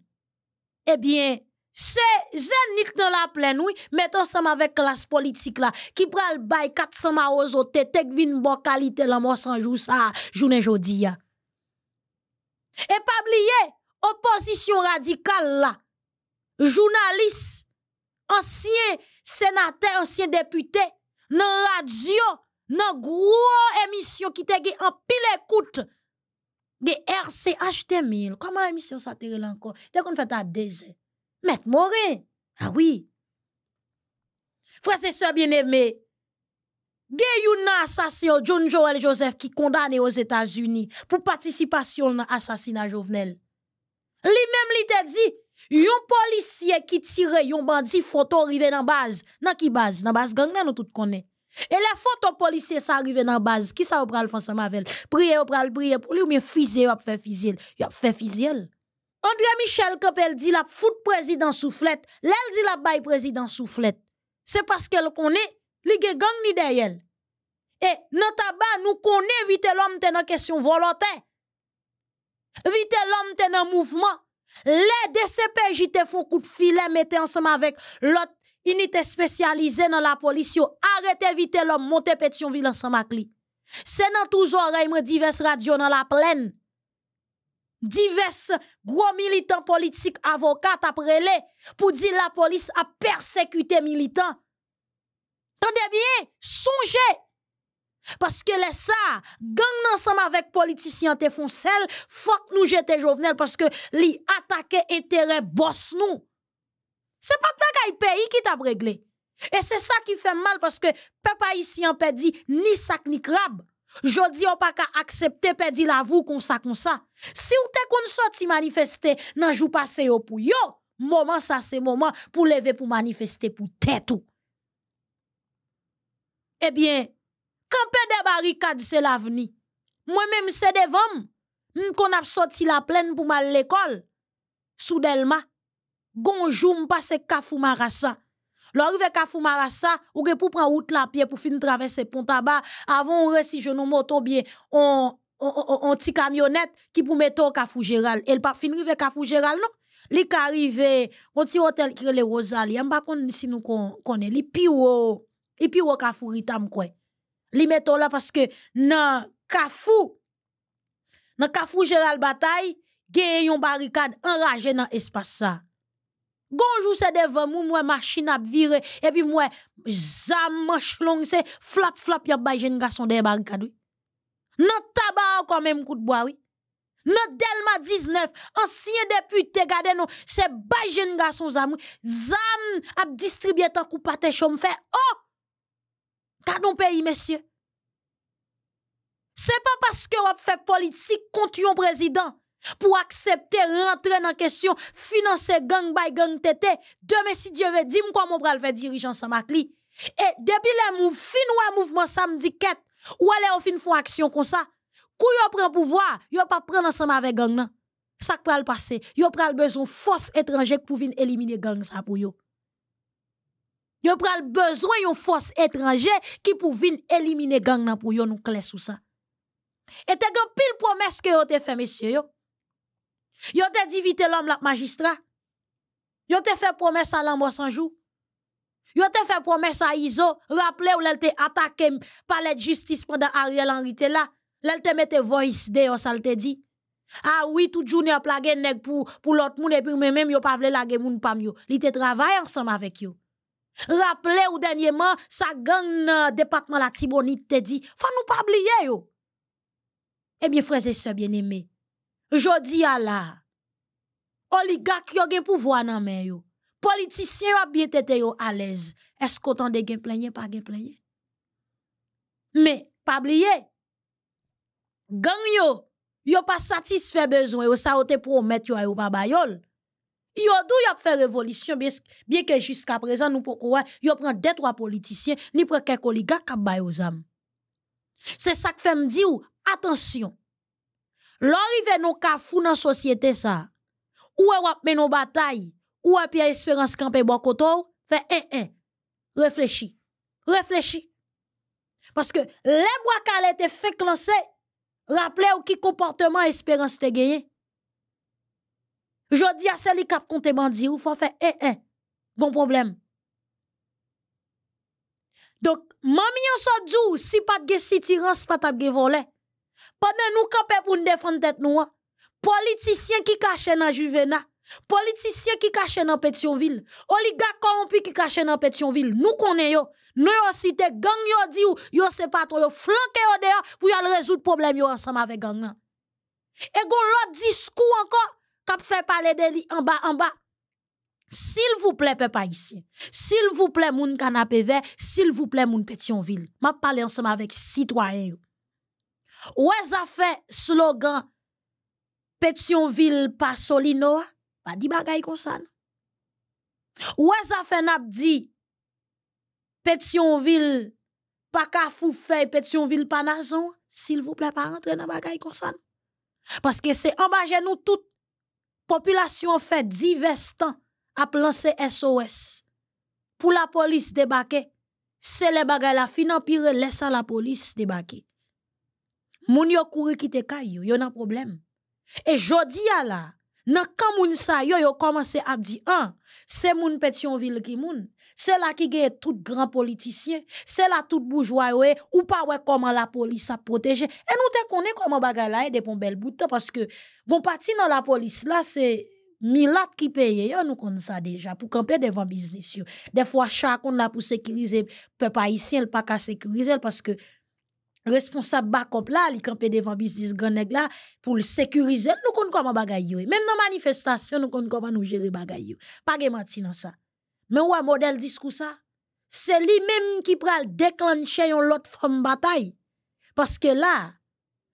Eh bien, c'est Zénic dans la plaine, oui, mettons ensemble avec classe politique là, qui pral bail 400 maos au tête, vin bon qualité la mort sans jour ça, journée jodi Et pas oublier, opposition radicale là, journaliste, ancien sénateur, ancien député, non radio, dans gros émission qui te en pile écoute de RCH Comment Comment émission ça sa te là encore? Te kon ta deze. Met Morin? Ah oui. Frère, c'est ça, bien-aimé. Gay Youna de John Joel Joseph qui condamné aux États-Unis pour participation à l'assassinat Jovenel. Lui-même, lui t'a dit, yon policier qui tire yon bandit photo arrivé dans base. Dans qui base? Dans base gang, nous tout connaissons. Et les photos policiers ça arrive dans la base, qui ça au pral François ensemble avec Prier au pral prier pour lui ou bien fusil ou fait fusil, il a fait fusil. André Michel elle dit la foot président soufflette, elle dit la bail président soufflette. C'est parce qu'elle connaît li gen gang ni d'elle. Et notamment, nous connaît vite l'homme tenant question volontaire. Vite l'homme tenant mouvement. Les DCPJ te font coup de filet, mette ensemble avec l'autre unité spécialisée dans la police, arrêtez vite l'homme, montez Pétionville ensemble avec lui. C'est dans tous oreilles, diverses radios dans la plaine. Divers gros militants politiques, avocats, après les, pour dire la police a persécuté militants. Tendez bien, songez. Parce que les ça, gang ensemble avec politiciens te font sel, faut que nous jeter Jovenel parce que li attaquer intérêt boss nous n'est pas le pays qui t'a réglé. Et c'est ça qui fait mal parce que peuple haïtien perdit ni sac ni crabe. Jodi n'a pas qu'à accepter perdit la vie comme ça ça. Si ou t'es qu'on sorti manifester nan jou passé au oh, pou moment ça c'est moment pour lever pour manifester pour tête Eh bien, camper des barricades c'est l'avenir. Moi-même c'est devant. Nous qu'on a sorti la pleine pour mal l'école. Soudelma gonjoum passe Kafou Marassa. Lò Kafou Marassa, ou ge pou pran out la pied pou fin traverser pon taba, si resi non moto bien, on, on, on, on ti qui ki pou meto Kafou Gérald. El pa fin rive Kafou Gérald non? Li ka on ti hôtel kire le Rosalie, m kon si nou kon, li pi wo, li pi wo Kafou Ritam kwe. Li meto la que nan Kafou, nan Kafou Gérald Bataille, gen yon barricade enrage nan espace sa. Gonjou se moi, mou machine à virer et puis moi, zam manche long se, flap flap yop bay jeune gason de Non, Nan quand même coup de bois, oui. Non, Delma 19, ancien député, gade non, se bay jeunes gason zamou, zam ap distribuer tant de pate chom Fait « Oh! Kadon pays pas pas parce que wap fait politique contre un président pour accepter rentrer dans la question financer gang by gang tété demain si Dieu veut dis-moi comment le faire dirigeant sans et depuis le fin mouvement samedi 4 ou aller au fin une action comme ça kou yo prend pouvoir yo pas prendre ensemble avec gang nan ça pral passer yo pral besoin force étrangère pour venir éliminer gang ça pour yo yo pral besoin de force étrangère qui pour venir éliminer gang nan pour nous clé sous ça et te gen pile promesse que vous avez fait messieurs Yo te divité l'homme la magistrat. Yo te fait promesse à l'homme sans jour. Yo te fait promesse à Iso, rappelez ou l'elle te attaqué par la justice pendant Ariel Henry te là. L'elle te mette voice de yon, ça te dit. Ah oui, tout journée a plagié nèg pour pour l'autre monde et puis même yo pas vle lage moun pam yo. Li te travaille ensemble avec yo. Rappelez ou dernièrement sa gang nan département la Tibonite te dit, faut nous pas oublier yo. Eh bien frères et sœurs bien-aimés, Jodi ya la, oligak yo gen pou voan nan men yo, politisyen yo ap biye tete yo alez, eskotan de gen plenye pa gen plenye. Me, pabliye, gen yo, yo pa satisfe bezon yo, sa ote pou omet yo a yo pa bayol. Yo do yo ap fe revolisyon, biye ke jiska prezan nou pokouwa, yo pren detwa politisyen, ni preke koligak ka bayozam. Se sak fe mdi yo, atensyon. Lorive nou ka fou nan sosyete sa. Ou e wap menon bataille, ou api a esperans kampe bokotou, fe en eh, en. Eh, Reflechi. que que le wakale te fek qui rappele ou ki comportement espérance te geye. Jodi a seli kap konte bandi ou faut faire en eh, en. Gon problème. Donc, mami yon sa si pas de si si pas ge pendant nous camper pour nous défendre tête nous, politiciens qui cachent dans Juvena, politiciens qui cachent dans Pétionville, oligarques corrompus qui cachent dans Pétionville, nous connaissons. Nous aussi cité gang yo di ou, yo se patron yo flanke yo dehors pour y résoudre problème yo ensemble avec gang nan. Et gon l'autre discours encore k'ap fait parler de li en bas en bas. S'il vous plaît, peuple ici. S'il vous plaît, moun canapé vert. S'il vous plaît, moun Pétionville. M'a parle ensemble avec citoyens a fait slogan Petionville Solino? pas di bagay konsan. a fait nap dit Petionville pas kafou fait Petionville pas nazon, sil vous plaît, pas rentrer dans bagay konsan. c'est en nous nous tout, population fait divers temps à plancer SOS. pour la police débarquer. C'est les bagay la en pire laisse la police débarquer moun yo kouri kite kay yo, nan problème. Et jodi a la, nan sa yo yo commencé à dire an, c'est moun vil qui moun, c'est la qui gen tout grand politicien, c'est la tout bourgeois ou pas ouais comment la police a protégé. Et nous te connaît comment bagay la e depuis bel bout parce que bon parti dans la police là c'est Milat ki paye yo nou kon sa deja pou devant devan biznis yo. chaque chakon la pou sécuriser pe pa pa ka sécuriser parce que responsable backup là, il camper devant business grand nèg là pour le sécuriser. Nous connaissons comment bagaille Même dans manifestation, nous connaissons comment nous gérer bagaille Pas de menti dans ça. Mais ouais modèle discours ça. C'est lui-même qui pral déclencher une autre forme bataille. Parce que là,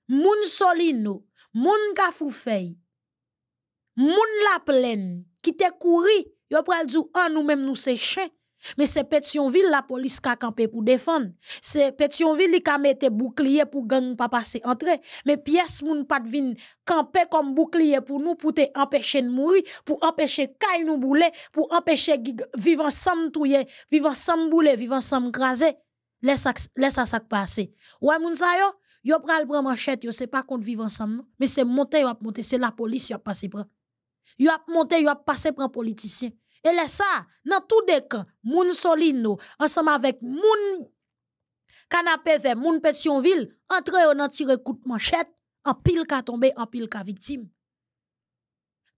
moun solino, moun kafoufei, moun la plaine qui t'es couru, yo pral dire ah nous-mêmes nous c'est mais c'est Pétionville, la police qui a campé pour défendre. C'est Pétionville qui a mis des boucliers pour gang pas passer entrer. Mais ne moun pas de camper comme bouclier pour nous, pour empêcher de mourir, pour empêcher kay nous bouler, pour empêcher de vivant ensemble touye, vivre ensemble bouler, vivre ensemble craser. Laisse ça passer. Ouais, moun sa yo, yo pral machette. manchette, ne se pas contre vivre ensemble. Mais c'est monter, yo c'est la police, qui a passé. pran. Yo monté, monter, yo passé pour politicien. Et là, ça, dans tout les camps, moun Solino, ensemble avec moun canapé vert, moun ville, entre eux, on tiré coup de manchette, en pile qu'à tomber, en pile qu'à victime.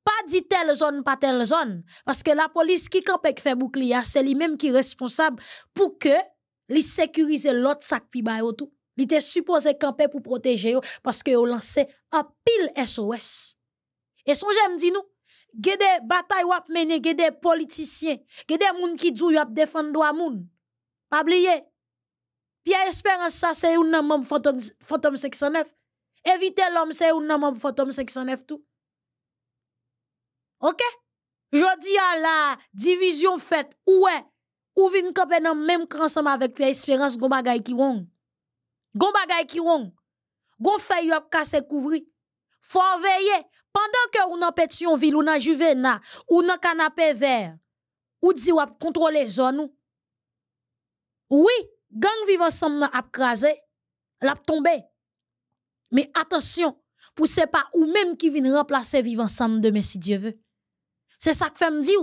Pas dit telle zone, pas telle zone. Parce que la police qui campe fait bouclier, c'est lui-même qui est responsable pour que lui sécurise l'autre sac qui ba tout. Il était supposé camper pour protéger parce que ont lancé en pile SOS. Et son j'aime dit nous, gede bataille wap mené, gede politiciens, gede moun ki djou yap défendre do a moun. Pabliye, Pierre espérance sa se un nan fantôme Fantom, Fantom 609, Évitez un c'est un nan fantôme 609 Ok? Jodi a la faite, fet, Où ou vin kope nan menm ensemble avec Pierre Espérance, goma gay ki wong. Goma gay ki wong. Gon fè yop ap kase faut Fò veiller pendant que que ou nan ville, ou nan Juvena, ou nan canapé Vert, ou di on contrôle les zones. Oui, gang Vivant ensemble, nan ap krasé, l'ap tombe. Mais attention, pour c'est pas ou même qui vient remplacer vivre ensemble demain si Dieu veut. C'est ça que fait me dire.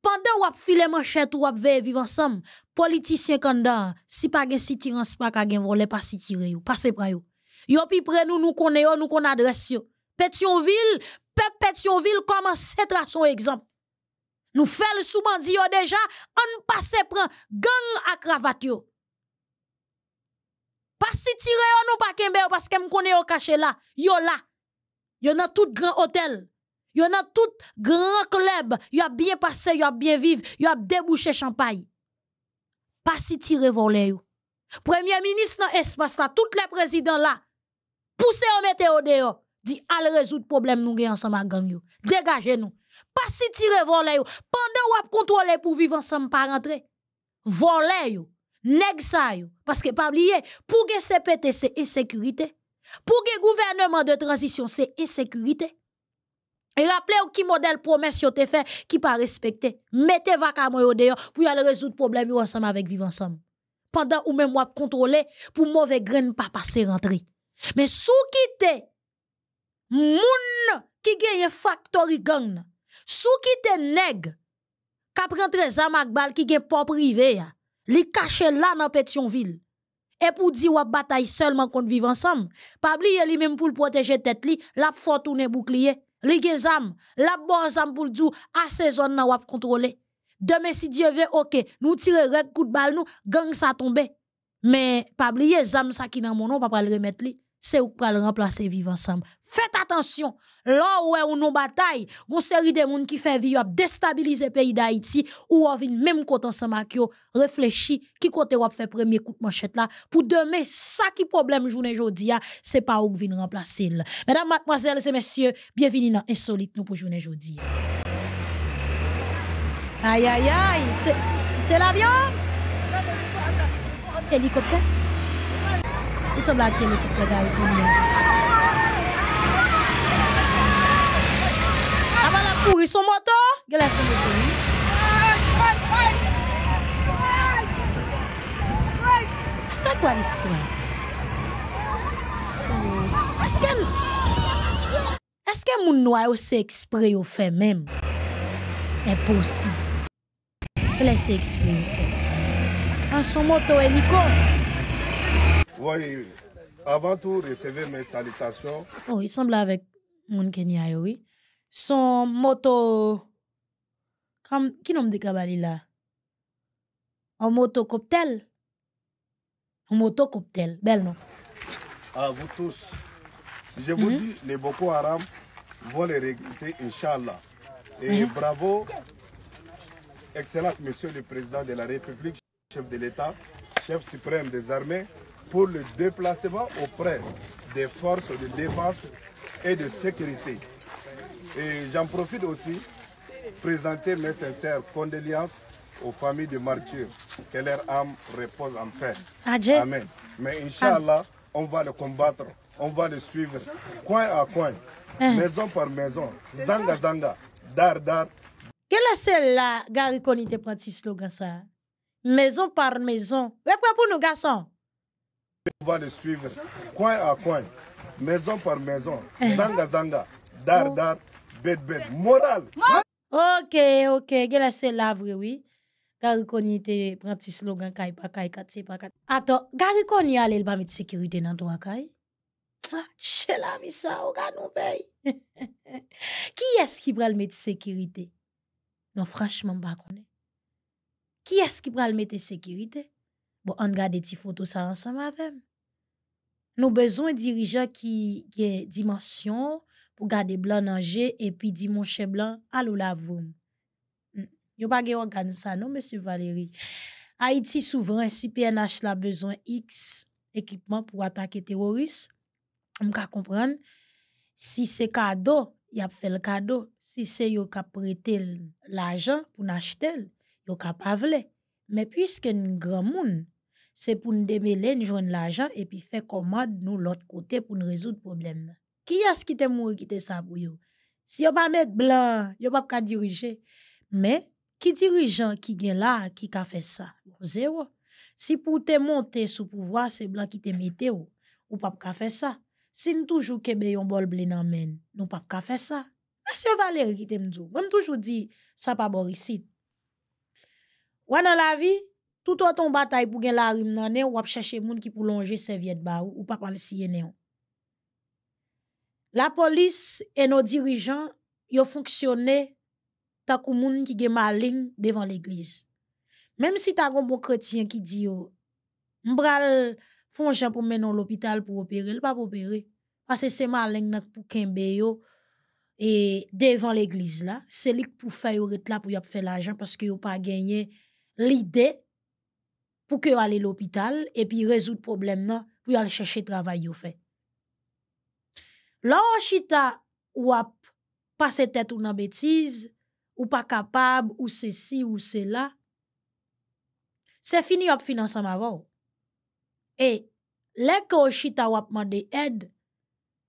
Pendant ou ap mon manchette ou ap veille vivre ensemble, politicien kanda, si pas gen si tirance pas ka gen voler pas si tirer ou, pas se pra yo. Yo pi près nous nous connaissons, nous connaissons adresse yo. Pétionville, peuple Pétionville commence à son exemple. Nous faisons souvent, sous déjà, on passe prend gang à cravate Pas si tiré nous pas kembe parce que me connaît au caché là, yo là. Yo dans tout grand hôtel, yo dans tout grand club, y a bien passé, y a bien vivre, y a débouché champagne. Pas si tiré volé Premier ministre dans espace là, tout les présidents là, poussez au météo di al résoudre problème nous gagnons ensemble avec gang yo. Dégagez nous. Pas si tirer voler yo. Pendant ou ap contrôler pour vivre ensemble pas rentrer. Voler yo. Nèg ça yo. Parce que pas oublier pour que CPT c'est insécurité. Pour que gouvernement de transition c'est insécurité. Et rappelez-vous qui modèle promesse yo te fait qui pas respecté. Mettez vacamon yo dehors pour aller résoudre problème yo ensemble avec vivre ensemble. Pendant ou même ou ap contrôler pour mauvais grain pas passer rentrer. Mais sous quitter moun ki genye factory gang sou ki te neg kap rentre ak bal ki gen pop rive ya, li kache la nan Petionville. Et pou di ou bataille seulement kon viv ensemble. pabli oublier li même pou protéger proteje tet li, lap fotoune bouclier. li gen zam, la bon zam pou di a saison nan wap contrôler demain si Dieu veut ok, nou tire coup de bal nou, gang ça tombe. mais pabli ye zam ça qui nan monon pa pral remettre li c'est ou pral remplacer vivre ensemble. Faites attention, là où ou une bataille, une série de monde qui fait vivre déstabiliser pays d'Haïti ou on vient même côté ensemble avec réfléchis qui côté ou fait premier coup de manchette là pour demain ça qui problème journée jodi ah, c'est pas ou vient remplacer. Mesdames, mademoiselles et messieurs, bienvenue dans insolite nous pour journée jodi. Aïe aïe aïe, c'est l'avion Hélicoptère Li som la tene ki ple gari pou mwen. Awa la kouri son moto. Gela son moto. Ase kwa liste wè? Ase ke moun wè ou se ekspre yo fè mèm? E posi. Gela se ekspre yo fèm. An son moto wè niko. Oui, avant tout, recevez mes salutations. Oh, il semble avec mon Kenya, oui. Son moto. Comme, qui nomme de Kabali là? Un moto cocktail? Un moto cocktail, bel nom. À vous tous. Je vous mhm. dis, les Boko Haram vont les regretter, Inch'Allah. Et mhm. bravo, Excellence Monsieur le Président de la République, chef de l'État, chef suprême des armées, pour le déplacement auprès des forces de défense et de sécurité. Et j'en profite aussi pour présenter mes sincères condoléances aux familles de martyrs. Que leur âme repose en paix. Amen. Mais Inch'Allah, on va le combattre, on va le suivre, coin à coin, ah. maison par maison, zanga zanga, dar dar. Quelle est celle-là, Gary Conité prend slogan ça Maison par maison. Répète pour nous, garçons. Ou va le suivre, kwen a kwen, mezon par mezon, zanga zanga, dar dar, bed bed, moral! Ok, ok, gen la se lavre, oui. Garikon yi te pranti slogan kay, bakay, katye, bakay. Ato, garikon yi alel ba meti sekirite nan do akay? Ah, che la misa, oga nou bey! Ki yas ki pral meti sekirite? Non, franchman, bakone. Ki yas ki pral meti sekirite? Bon, on regarde des photos ça ensemble avec. Nous besoin de dirigeants qui ont dimension pour garder blanc danger et puis dit mon chef blanc, allô la vous. Hmm. Yo pas organe ça non monsieur Valérie. Haïti souvent si PNH a besoin X équipement pour attaquer terroristes. On peut comprendre si c'est cadeau, il a fait le cadeau. Si c'est yo qui prêté l'argent pour acheter, yo qui pas Mais puisque nous grand monde c'est pour nous démêler, nous joindre l'argent et puis faire commande, nous l'autre côté pour nous résoudre le problème. Qui est-ce qui te ou qui t'a pour vous? Si vous pas mettre blanc, vous pas pas diriger. Mais qui dirigeant qui est là, qui a fait ça? Zéro. Si pour te monter sous pouvoir, c'est blanc qui te mette ou, ou pas faire ça. Si nous toujours que bol bol blé nan nous pas faire ça. Monsieur Valérie qui te m'dou, même toujours dit, ça pas bon ici. Vous dans la vie, tout autant bataille pour gen la rime nan ne, ou ap chercher moun ki pou longer serviette ba ou, ou pas parler si néon. La police et nos dirigeants yo fonctionné tant kou moun ki gen maligne devant l'église. Même si ta un bon chrétien qui dit yo oh, m'bral font gens pour mener l'hôpital pour opérer, il pas opérer parce que c'est malin nak pour kembe yo et devant l'église là, c'est lui pour faire yo là pour y faire l'argent parce que yo pas gagné l'idée pour que aller l'hôpital et puis résoudre problème pour aller chercher travail au fait là chita ou a passé tête ou dans bêtise ou pas capable ou ceci ou cela c'est fini op finance avant et les ko chita ou a demandé aide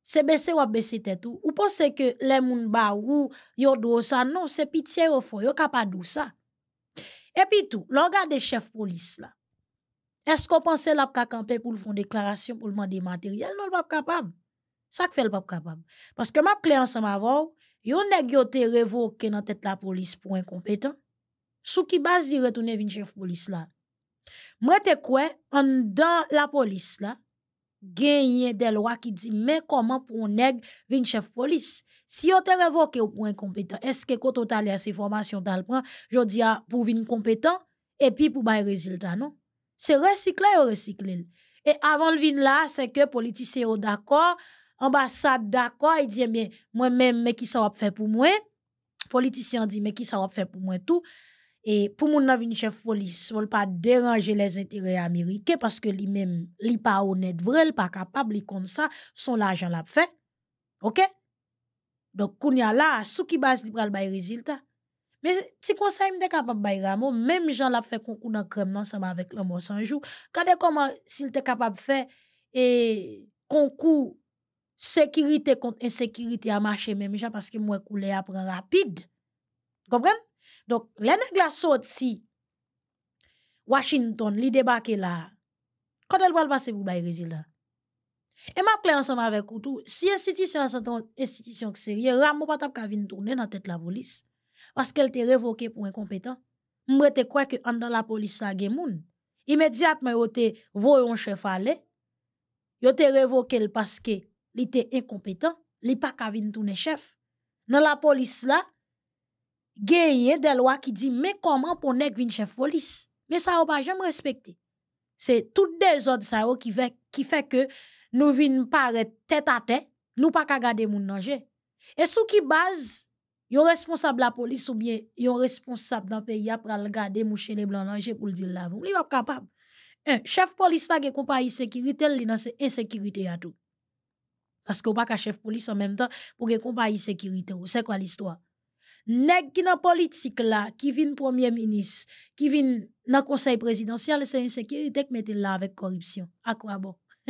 c'est baisser ou baisser tête ou ou pensez que les moun ba ou yo do ça non c'est pitié ou fond yo pas dou ça et puis tout, gars des chefs police là. Est-ce qu'on pense là pour le une déclaration pour le demander matériel? Non, pas capable. Ça fait le pas capable. Parce que ma clé ensemble avou, yon nèg yo te révoqué dans tête la police pour incompétent. Sous qui base y retourne vin chef police là? Moi te quoi, en dans la police là, gagne des lois qui dit mais comment pour un nèg chef police? Si yon te révoqué pour incompétent, est-ce que quand on à ces formations dans le prend, je dis ah, pour vin compétent et puis pour bay résultat, non? C'est recycler ou recycler. Et avant le vin là, c'est que politiciens sont d'accord, ambassade d'accord, il dit, mais moi-même, mais qui ça va faire pour moi? Politicien dit, mais qui ça va faire pour moi tout? Et pour mon avis, chef police, vous ne pas déranger les intérêts américains parce que lui-même, il n'est pas honnête, vrai, il pas capable, il compte ça, son argent l'a fait. OK? Donc, quand il y a là, ce qui base, il résultat. Men, ti konsey mde de bay ramo, fait jan la fe konkou nan avec le sama avèk l'anmo quand kade comment sil était capable faire et de sécurité un insécurité a marcher même jan que moi si le rapide. ne donc pas nèg la si Washington li debake la, quand elle va passer pour bay Et ma ensemble avec tout si institution institution sérieux institisyon pas ramo ka dans tourner la police parce qu'elle était révoquée pour incompétent. Je te crois que dans la police, ça a des gens. Immédiatement, a te voyez un chef aller. a te révoqué parce que il était incompétent. Il n'y a pas de tourner chef. Dans la police, là, y a des lois qui disent, mais comment pour ne un chef police Mais ça n'a pas jamais respecté. C'est tout des autres ça oh, qui fait, que nous ne venons pas tête à tête, nous ne pas garder les gens Et ce qui base Yon responsable la police ou bien yon responsable dans pays pour le garder moucher les blancs langer pour le dire là. Li pas capable. Un chef police la compagnie sécurité li dans c'est insécurité à tout. Parce que ou pas qu'un chef police en même temps pour que compagnie sécurité. C'est quoi l'histoire? Nèg qui dans politique là qui vient premier ministre, qui vient dans conseil présidentiel, c'est insécurité qui mette là avec corruption. À quoi bon? [LAUGHS]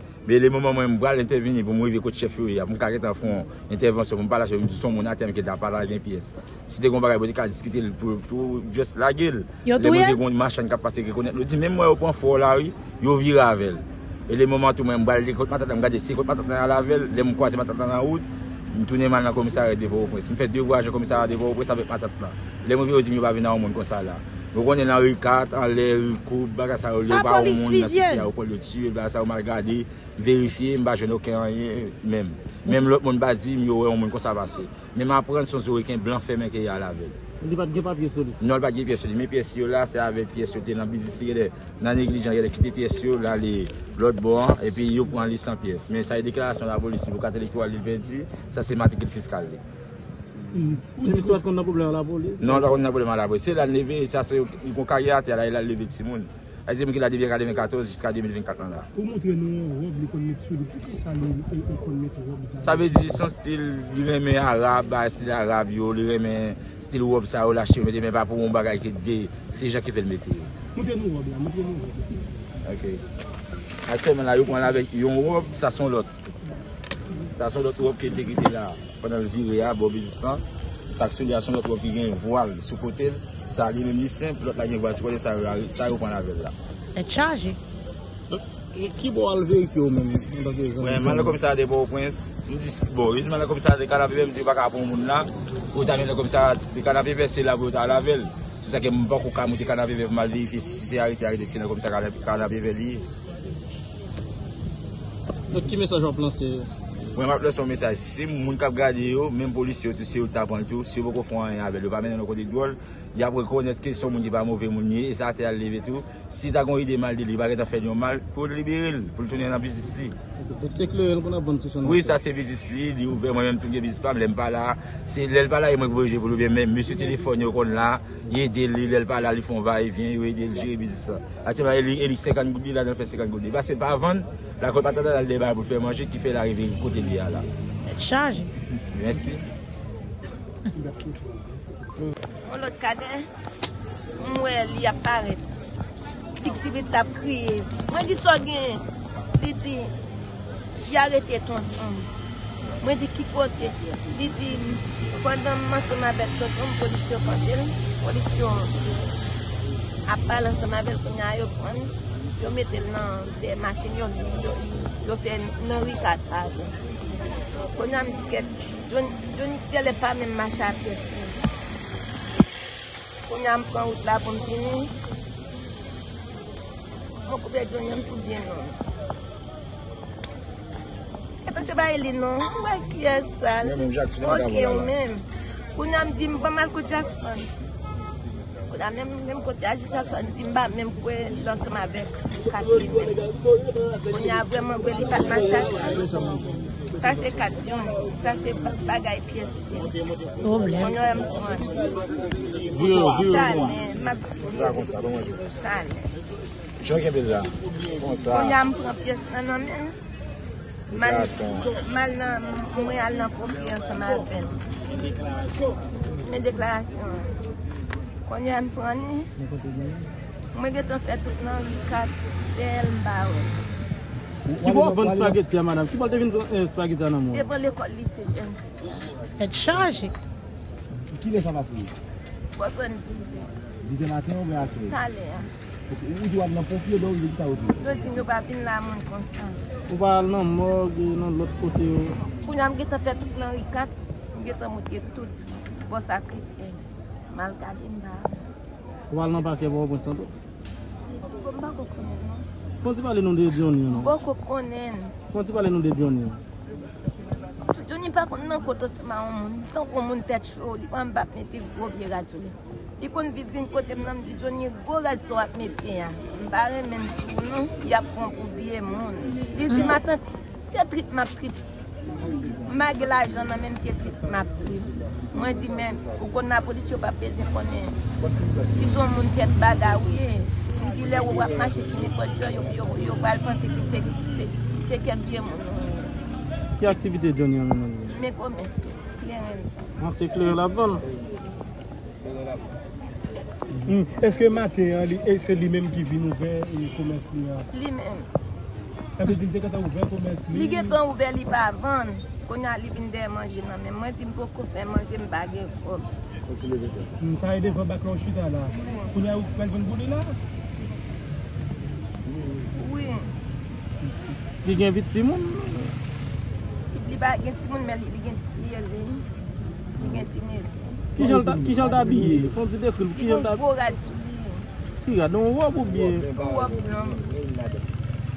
Be bon, le mouman mwen mbral interveni pou mwen vive kout chef yoy. Av mou kaget an fon, intervenso, mwen pala chef, mwen du son moun an teme ki dapal al gen piyes. Si de goun bari, mwen de kal diskite pou just lage. Yo tou yon? Mwen de goun marchan kapase kikone. Yo di mwen mwen yon poun folary, yo vira avel. Le mouman tout mwen mbral dekot patata, mwen gade si kot patata yon avel. Le mwen kwa se patata nan wot, mwen toune man nan komisari de vopres. Mwen fe devwa jan komisari de vopres avek patata la. Le mwen vyo di mwen vya vina ou moun Mwen kwenye nan wikat, an lè wikou, baga sa wè, wè ba woun, nasip ya wikol do tsyur, baga sa wè magade, verifiye, mba jè nou ken an yè, mèm. Mèm lòt moun badi, mwen yo wè woun konsa basè. Mèm apren son zowe ken blan fèmen ke yè a la vèd. Mwen de pat gen pa pyes yò li? Non, pa gen pyes yò li. Mwen pyes yò la, se ave pyes yò, nan bizisi yè de nan neglijan, yè de kite pyes yò, la lè lòt bon, epi yò pou an li san pyes. Men sa yè deklarasyon la volisi, pou katelektou alil vè di, Ou di sou as kon nan problem an la vole? Nan, nan kon nan problem an la vole Se la neve, sa se yon kon karyat Yara yon la neve ti moun A zi moun ki la devira 2014 jiska 2024 an la Ou montre nou yon rob le kon met sou Le pou ki sa yon rob e, le kon met rob zan? Sa ve di son stil Yon reme Arab, stil Arab yon Yon reme stil rob sa ou la chive Mwen pa pou mou bagay ki de Se yon ki fel meti Moute nou rob la, moute nou rob Ake, ake man la yon rob sa son lot Saksyon lòp ki te gite la Panal vi rea, bobejisan Saksyon lòp ki jen voal, soupoten Sa li lèm ni semp, lòp la jen voal Soupoten sa rou pan la vel la Et charge e Ki bo alve yon fè ou men? Mè nan komisa de bo prins Mè nan komisa de kanave ve mè di wak apon moun la Mè nan komisa de kanave ve se la Bo ta la vel Se sa ke mè bakou kamou de kanave ve mali Si se ari te ari de se nan komisa de kanave ve li Mè nan komisa de kanave ve mali Mwen ap la son mesaj, si moun kap gadi yo, menm polis yo, si yo tap an tou, si yo pou pou fwen yon avel, yo pa men yon kon dik dool. di ap rekonet kesyon moun di ba mouve moun ye, e sa ate aleve tout, si ta kon y de mal di li, bagay ta fè nyon mal, kou li bi ril, pou l tounen nan bizis li. Ok, fèk se klo yon kon ap vande bon se chan moun. Oui, sa se bizis li, li oube mwen mèm tounen bizis pa, m lèm pa la, se lèl pa la, y e mwen kvèjè pou l oube mèm, mèm mèm se telefon yon kon la, yè deli lèl pa la, lèl fon va y e vyen, yò yè deli jè bizis sa. Ase pa, yè li 50 gouni, [LAUGHS] Mwen di so gen, di di, jare te ton, mwen di ki kote, di di, kwa dan man seman bel se ton, polisyon kontel, polisyon, apal an seman bel kwenye a yo pran, yo metel nan dey masin yon, yo fe nan wikat pa. Kwenye an di kep, jouni tele pa men macha a pes kwenye. Poun yam pou kon wot la pou mtini. Mwen koube joun yon pou bien non. Epe se ba elin non. Mwen kiye san. Mwen mwen jakson nan mwen. Ok yon men. Poun yam di mba mwen kou jakson. Kou dan mwen mwen kou jakson. Di mba mwen kouye lonsen mwen. Poun yam vwen mwen vwen li patman chak. A yon sa mwen mwen. Sa se katyon, sa se bagay piyes ki. O blen. Konyo yon mpwansi. Vyo, vyo, vyo. Sa ane, ma pasi. Sa kon sa, kon sa. Sa ane. Chon ke bella? Kon sa. Kon yon mpwansi nanon men. Mwen ane, mwen ane, mwen ane ane mpwansi man apel. Mwen deklarasyon. Mwen deklarasyon. Kon yon mpwansi. Mwen kon te genye? Mwen genye ton fetou nan vikat, del mba wè. Ki bon bon spageti ya madame? Ki bon devin bon eh, spageti ya nan moun? E bon le kon liste jen. E di chanjik. Ki le savasi? Bon kon dizen. Dizen ate yon be aswe? Tale ya. Ou di wad nan popi yon do yon saouti? Yon di yon babin nan moun konstan. Ou wad nan mog yon nan lot kote yon? Pou nyam geta fe tout nan wikat. Geta motye tout. Bo sakit yon. Mal kadin ba. Ou wad nan bak evo yon konstan do? Mba gokone. Kwan se pa le non de diyon yo? Boko konen. Kwan se pa le non de diyon yo? Jouni pa kon nan koto seman an moun. Tan kon moun tet chou. Li kon an bap meti govye rasyo le. Li kon vidrin kote mnam di jouni govye rasyo ap meti ya. Mbare men sou nou. Yap kon kouvye moun. Li di mm-hmm. matan siye trik map trik. Mag la janan men siye trik map trik. Mwen di men, ou kon na polis yo pa pezen konen. Si son moun kèd baga ouye. Mwen di le ou wap na chèkine kòt chan yo, yo val panse ki se kèk diye moun. Ki aktivite diyon yon mè mè mè mè? Mè gò mè sè, kleren. Monsè kleren la vol? Bon? Hmm, eske matè an li, e se li mèm ki vin ouve, e kòmè sè yon? Li mèm. Sa mè di dek an ta ouve, kòmè sè yon? Li gè tan ouve, li ba vèn. Mwen a li vinde manje nan men, mwen ti mpoko fè manje m bagen kòm. Konti li vende? M sa yede fè baklonshita nan. Mwen. Kounè yon penvon gouni nan? Mwen. Ti gen vit ti moun? Ki li bagen ti moun men, li li gen ti piye lè. Li gen ti mè lè. Ki jol da biye? Fonsi de koun? Ki jol da biye. Ki yadon wop ou biye? Wop nan. Mwen mbadek.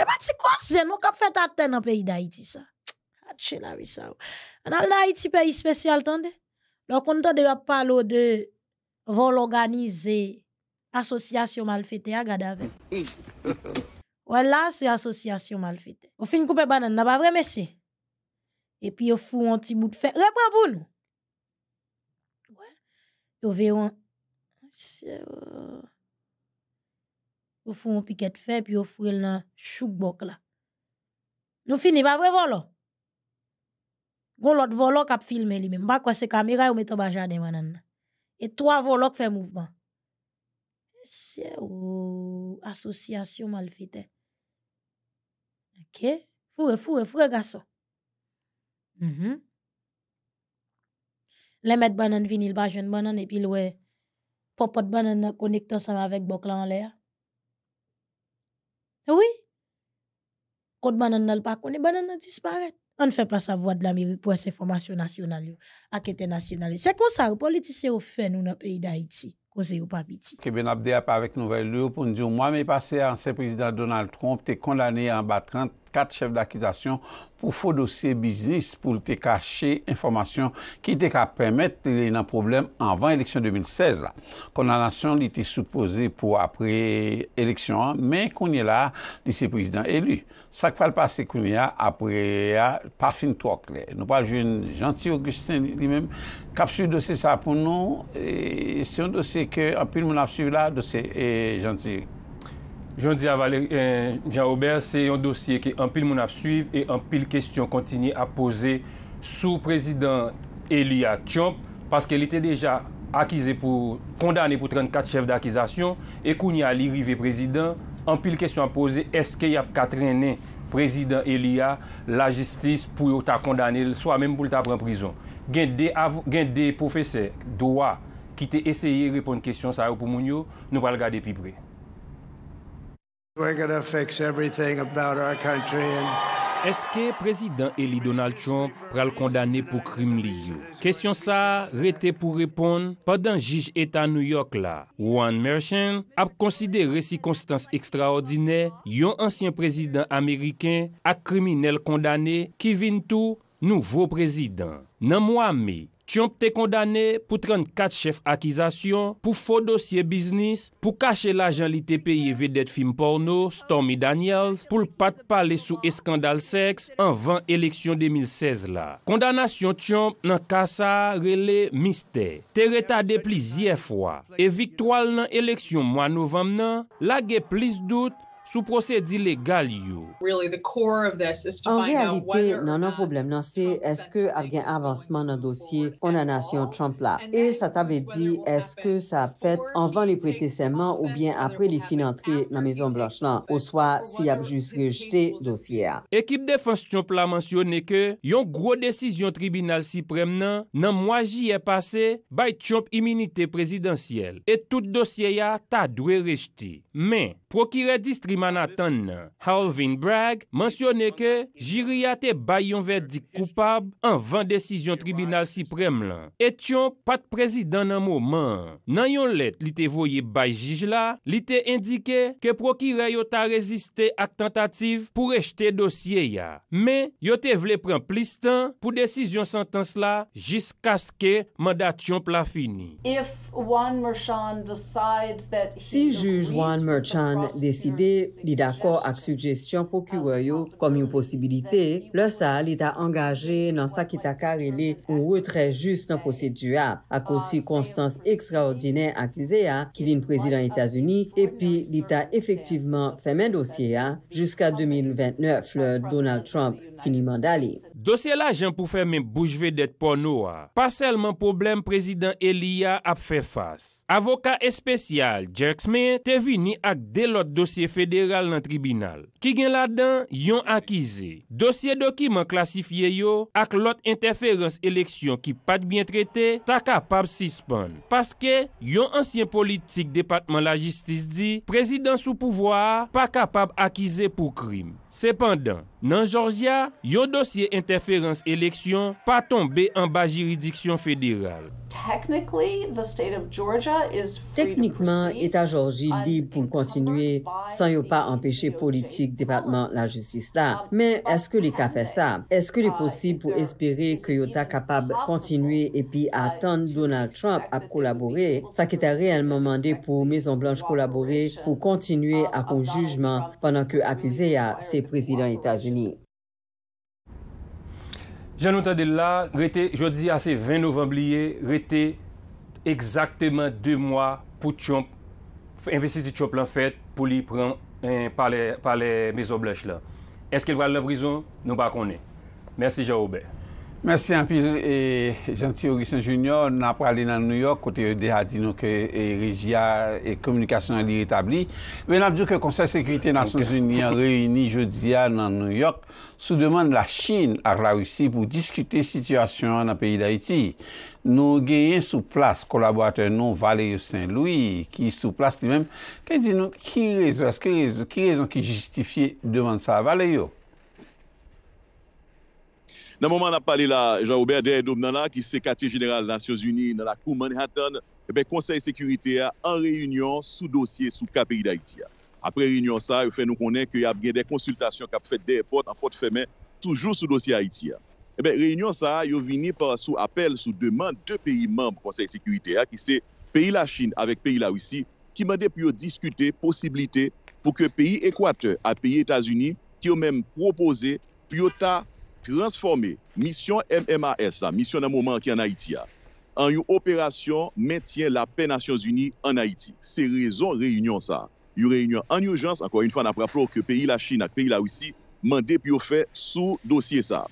E ba ti kwa zè nou kap fèt a tè nan peyi da Haiti sa. A tchè la mi sa ou. An al da Haiti peyi spesyal tan de. Lò kon tan de wap palo de vol organize asosyasyon mal fètè a gade avè. Ouè [LAUGHS] la, se asosyasyon mal fètè. Ou fin koupe banan, nan ba vre mè se. E pi ou fù an ti bout fè. Ouè, pran pou nou. Ouè. Ou vè ouan. Ouè. pou foun moun piket fe, pi ou furel nan chouk bok la. Nou fini ba vre volo. Gon lot volo kap filme li men. Bak wese kamera ou meto bajade manan. E twa volo fwe mouvman. Se ou asosyasyon mal fite. Ok. Fure, fure, fure gaso. Mh mh. Le met banan vinil bajen banan, epi lwe popot banan nan konekta saman vek bok lan le ya. Oui. Quand banane n'a pas connu, banane disparaît. On ne fait pas savoir voix de l'Amérique pour ces formations nationales et internationales. C'est comme ça que les politiciens ont fait dans le pays d'Haïti. Kè ben abde ap avèk nouvel lèw pou nou diyo mwame pase anse prezident Donald Trump te kondane an batran kat chèv d'akizasyon pou fò dosye biznis pou te kache informasyon ki te ka premèt lè nan problem anvan eleksyon 2016 la. Kondanasyon li te soupose pou apre eleksyon an, men kounye la li se prezident elu. Sak pal pase kounye apre pa fin trok lè. Nou pal jwen janti Augustin li mèm. Capsule dossier ça pour nous, c'est un dossier que en plus mon a suivi là, dossier gentil. Je dis à euh, Jean-Aubert, c'est un dossier que en pile mon suivre et en pile question continue à poser sous président Elia Trump parce qu'elle était déjà accusé pour condamné pour 34 chefs d'accusation et qu'on y a président en pile question à poser est-ce qu'il y a le président Elia la justice pour t'a condamné soit même pour t'a en prison gen de profese, dowa, ki te eseye repon kèsyon sa ou pou moun yo, nou val gade pi bre. Eske prezident Eli Donald Trump pral kondane pou krim li yo? Kèsyon sa rete pou repon padan jij etan New York la. Juan Merchan ap konside resikonstans ekstraordinè yon ansyen prezident Ameriken ak kriminel kondane, Kevin Tu, Nouvo prezident, nan mwa mi, tyonp te kondane pou 34 chef akizasyon pou fo dosye biznis pou kache la jan li te peye vedet film porno Stormy Daniels pou l pat pale sou eskandal seks an 20 eleksyon 2016 la. Kondanasyon tyonp nan kasa rele miste, te reta de pli zye fwa, e viktwal nan eleksyon mwa novem nan, lage plis dout. sou prosedi legal yon. En realite, nan nan problem nan se, eske avgen avansman nan dosye kondanasyon Trump la. E sa tabe di, eske sa ap fet anvan li prete seman ou bien apre li finantri nan mezon blanch lan, ou swa si ap jis rejte dosye a. Ekip defans Trump la mansyone ke, yon gro desisyon tribunal si prem nan, nan mwa ji e pase, bay Trump iminite prezidentyel. E tout dosye ya ta dwe rejte. Men, Prokire distriman atan nan. Halvin Bragg mensyone ke jiri ate bay yon verdik koupab an van desisyon tribunal siprem lan. Et yon pat prezidan nan mou man. Nan yon let li te voye bay jij la, li te indike ke prokire yo ta reziste ak tentative pou rejte dosye ya. Men, yo te vle pren plis tan pou desisyon santans la, jisk aske mandat yon plafini. Si juj Wan Mershan si juj Wan Mershan deside li d'akor ak sugestyon pokyroyo kom yon posibilite, losa li ta angaje nan sa ki ta kare li ou retre juste nan posidua ak osi konstans ekstraordinè akuse ya ki vin prezident Etasuni epi li ta efektiveman fè men dosye ya jiska 2029 le Donald Trump finiman dali. Dosye la jan pou fè men boujve det porno a. Pa selman problem prezident Elia ap fè fass. Avoka espesyal, Jerksman, te vini ak de lot dosye federal nan tribunal. Ki gen la dan, yon akize. Dosye dokiman klasifiye yo, ak lot interferans eleksyon ki pat bientrete, ta kapab sispan. Paske, yon ansyen politik departman la jistis di, prezident sou pouvoar, pa kapab akize pou krim. Se pandan. nan Georgia, yo dosye interferans eleksyon pa tombe an ba jiridiksyon federal. Teknikman, Eta Georgi li pou kontinue san yo pa empeshe politik departement la justis la. Men, eske li ka fe sa? Eske li posib pou espere ke yo ta kapab kontinue epi uh, atan Donald Trump ap kolaboré? Sa ki ta reyelman mande pou Maison Blanche kolaboré pou kontinue akon jujman pandan ke akuse ya se prezident Eta Georgi. jean unis là, je jeudi à ce 20 novembre, exactement deux mois pour investir sur Trump en fait pour lui prendre eh, par les, par Maisons Blanches. Est-ce qu'il va aller en prison Nous ne connaissons pas. Merci Jean-Aubert. Mersi anpil, gentil Orison Junior. N ap prale nan New York, kote yon deha di nou ke regya e komunikasyon al li re tabli. Men ap djou ke konser sekwite Nasyon Junior reyni jodzia nan New York, sou deman la Chin ak la usi pou diskute situasyon nan peyi da iti. Nou genyen sou plas, kolaboratèr non Valerio Saint-Louis, ki sou plas li men, ki rezon ki justifiye deman sa Valerio? Nan mouman ap pale la Jean-Aubert Derrido nan la ki se kate genral Nasyon Zuni nan la Kouman Hatton, ebe eh konsey sekurite a an reyunyon sou dosye sou ka peri d'Haïti a. Apre reyunyon sa, yo fè nou konen ki yo ap gen de konsultasyon ka pou fète dey epote an fote fèmen toujou sou dosye Haïti a. Eh ebe reyunyon sa, yo vini par sou apel sou deman de peyi mamb konsey sekurite a ki se peyi la Chine avek peyi la Ouissi ki mande pou yo diskute posibilite pou ke peyi Ekwater a peyi Etasuni ki yo menm propose transforme misyon M.M.A.S. la, misyon nan mouman ki an Haiti ya, an yon operasyon mentyen la pey Nasyons Uni an Haiti. Se rezon reyunyon sa. Yon reyunyon an yon jans, anko yon fwa nan praplo ke peyi la China, ke peyi la Ouissi, mande pi yo fe sou dosye sa.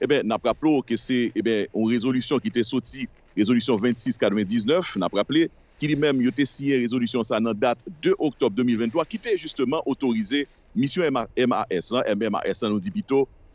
E eh ben, nan praplo ke se, e eh ben, yon rezolusyon ki te soti, rezolusyon 26-99, nan praple, ki li men yote siye rezolusyon sa nan dat 2-Octobre 2023, ki te justeman otorize misyon M.M.A.S. la, M.M.A.S.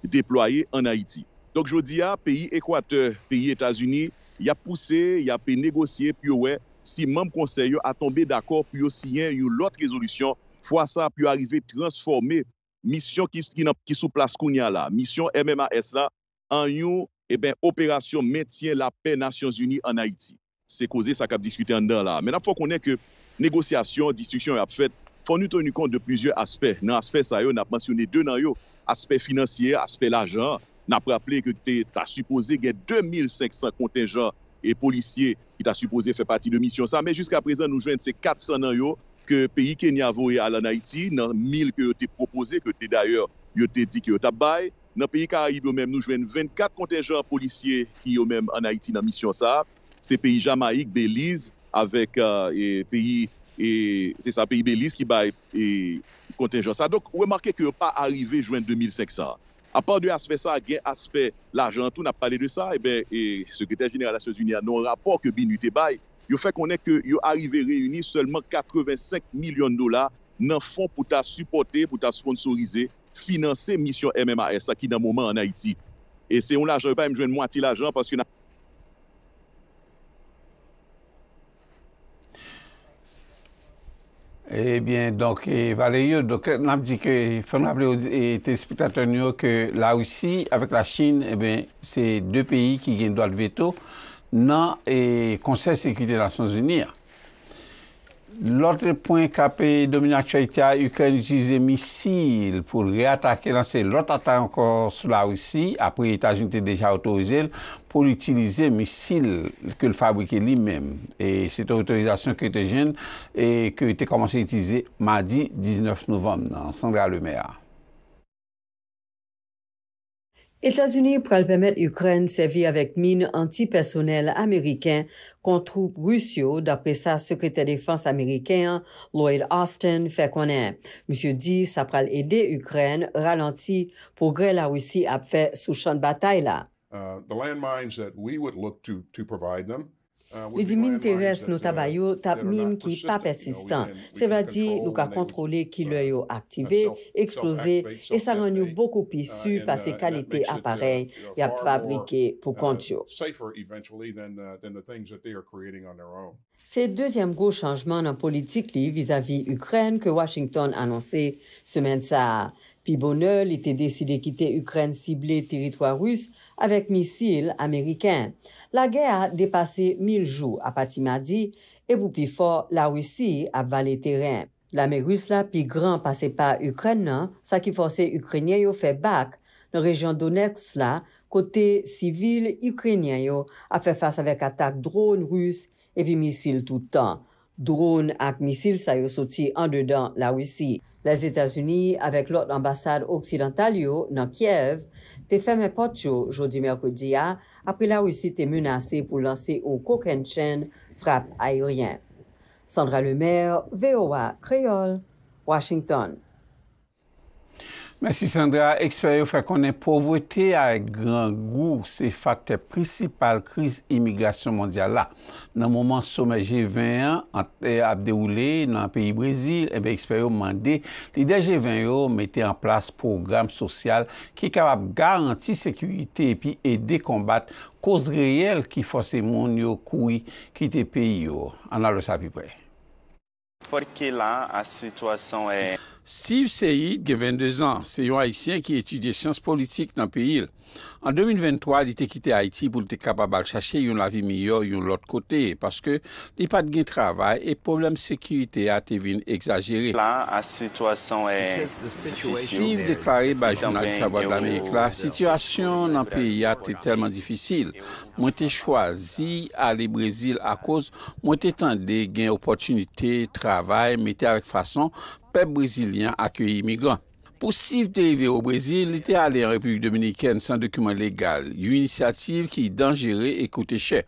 Deploye an Haiti Donk jodi a, peyi ekwater, peyi Etasuni Ya puse, ya peyi negosye Pyo we, si mem konseyo a tombe Dakor, pyo si yon yon lot Resolution, fwa sa, pyo arrive Transforme, misyon ki sou Plas koun ya la, misyon MMS la An yon, e ben, operasyon Metyen la pey Nasyons Uni an Haiti Se koze, sa kap diskute an dan la Men ap fwa konen ke negosyasyon Diskusyon ap fet Fon nou ton nou kont de plizye aspe, nan aspe sa yo, nan apansyonne de nan yo, aspe finansye, aspe lajan, nan apraple ke te ta supose gen 2.500 kontenjan e policye ki ta supose fe pati de misyon sa, men jiska prezan nou jwen se 400 nan yo ke peyi ke nyavo e ala na iti, nan 1.000 ke yo te propose, ke te dayor yo te di ki yo tabay, nan peyi ka aib yo men nou jwen 24 kontenjan policye ki yo men an a iti nan misyon sa, se peyi Jamaik, Belize, avek euh, peyi E se sa pe i belis ki bay, e kontenjan sa. Donk, ou e marke ke yo pa arive juen 2005 sa. A part de aspe sa, gen aspe la jantou na pale de sa, e, e sekretèr jeneral Asos Unia non rapor ke binite bay, yo fè konè ke yo arive reuni selman 85 milyon dola nan fon pou ta supporte, pou ta sponsorize, finanse mission MMAS, sa ki nan mouman an Haiti. E se ou la jantou pa, jen moati la jantou, Ebyen, doke, vale yo, doke, nanm dike, fèm aple o te spetator nyo ke la ou si, avèk la Chin, ebyen, se de peyi ki gen do alveto, nan e eh, konser sekwite la Sons-Unia. L'autre point capé domine l'actualité, Ukraine utilise des missiles pour réattaquer, lancer l'autre attaque encore sur la Russie, après les États-Unis étaient déjà autorisé, pour utiliser missiles que le fabriquait lui-même. Et cette autorisation qui était jeune et qui été commencée à utiliser mardi 19 novembre, dans Sandra Lemaire. États-Unis pourraient permettre Ukraine servir avec mine antipersonnel américain contre troupes d'après sa secrétaire défense américaine, Lloyd Austin fait connaître. Monsieur dit ça pourrait aider Ukraine ralentir progrès la Russie a fait sous champ de bataille là. Euh, Lè di min teres nou tabay yo, tab min ki pa persistan. Se vla di nou ka kontrole ki lè yo aktive, eksplose, e sa ran yo boko pi su pa se kalite aparey ya fabrike pou kont yo. Se dezyem go chanjman nan politik li vizavi Ukren ke Washington anonse semen sa a. Pi bonel, ite deside kite Ukren sible teritwa rus avek misil Ameriken. La gey a depase mil jou apati madi, e pou pi fo la Rusi ap vale teren. La me rus la pi gran pase pa Ukren nan, sa ki fose Ukrenye yo fe bak. Non rejyon Donetsk la, kote sivil Ukrenye yo ap fe fase avek atak drone rus epi misil toutan. Drone ak misil sa yo soti an dedan la wisi. Les Etats-Unis, avek lot ambassade oksidental yo nan Kiev, te feme pot yo jodi-merkodi ya apri la wisi te menase pou lansi ou koken chen frap ayoryen. Sandra Lemaire, VOA, Kreyol, Washington. Mèsi Sandra, eksperyo fè konen povwete a gran gou se fakte prinsipal kriz imigrasyon mondial la. Nan mouman somè G20 an ap de oule nan peyi Brezi, ebe eksperyo mande li de G20 yo mette an plas program sosyal ki kabab garanti sekwite epi ede kombat koz reyel ki fose moun yo kouy ki te peyi yo. An alwè sa pi pre. Forke la a sitwason e... Steve Seyit gè 22 an. Se yon Haitien ki etudie sians politik nan peyil. An 2023, li te kite Haiti pou li te kapabal chache yon lavi myor yon lot kote, paske li pat gè travay e problem sekirite a te vin exagere. Steve deklarè bajounan li savo de l'Amerik. La situasyon nan peyil a te telman difisil. Mwen te chwazi ale Brésil a koz mwen te tende gè opotunite travay metè avèk fason pep brisilyen akyeye imigran. Po Steve derive ou brisil, li te ale en Republik Dominiken san dokumen legal, yon inisiativ ki dangere e koute chè.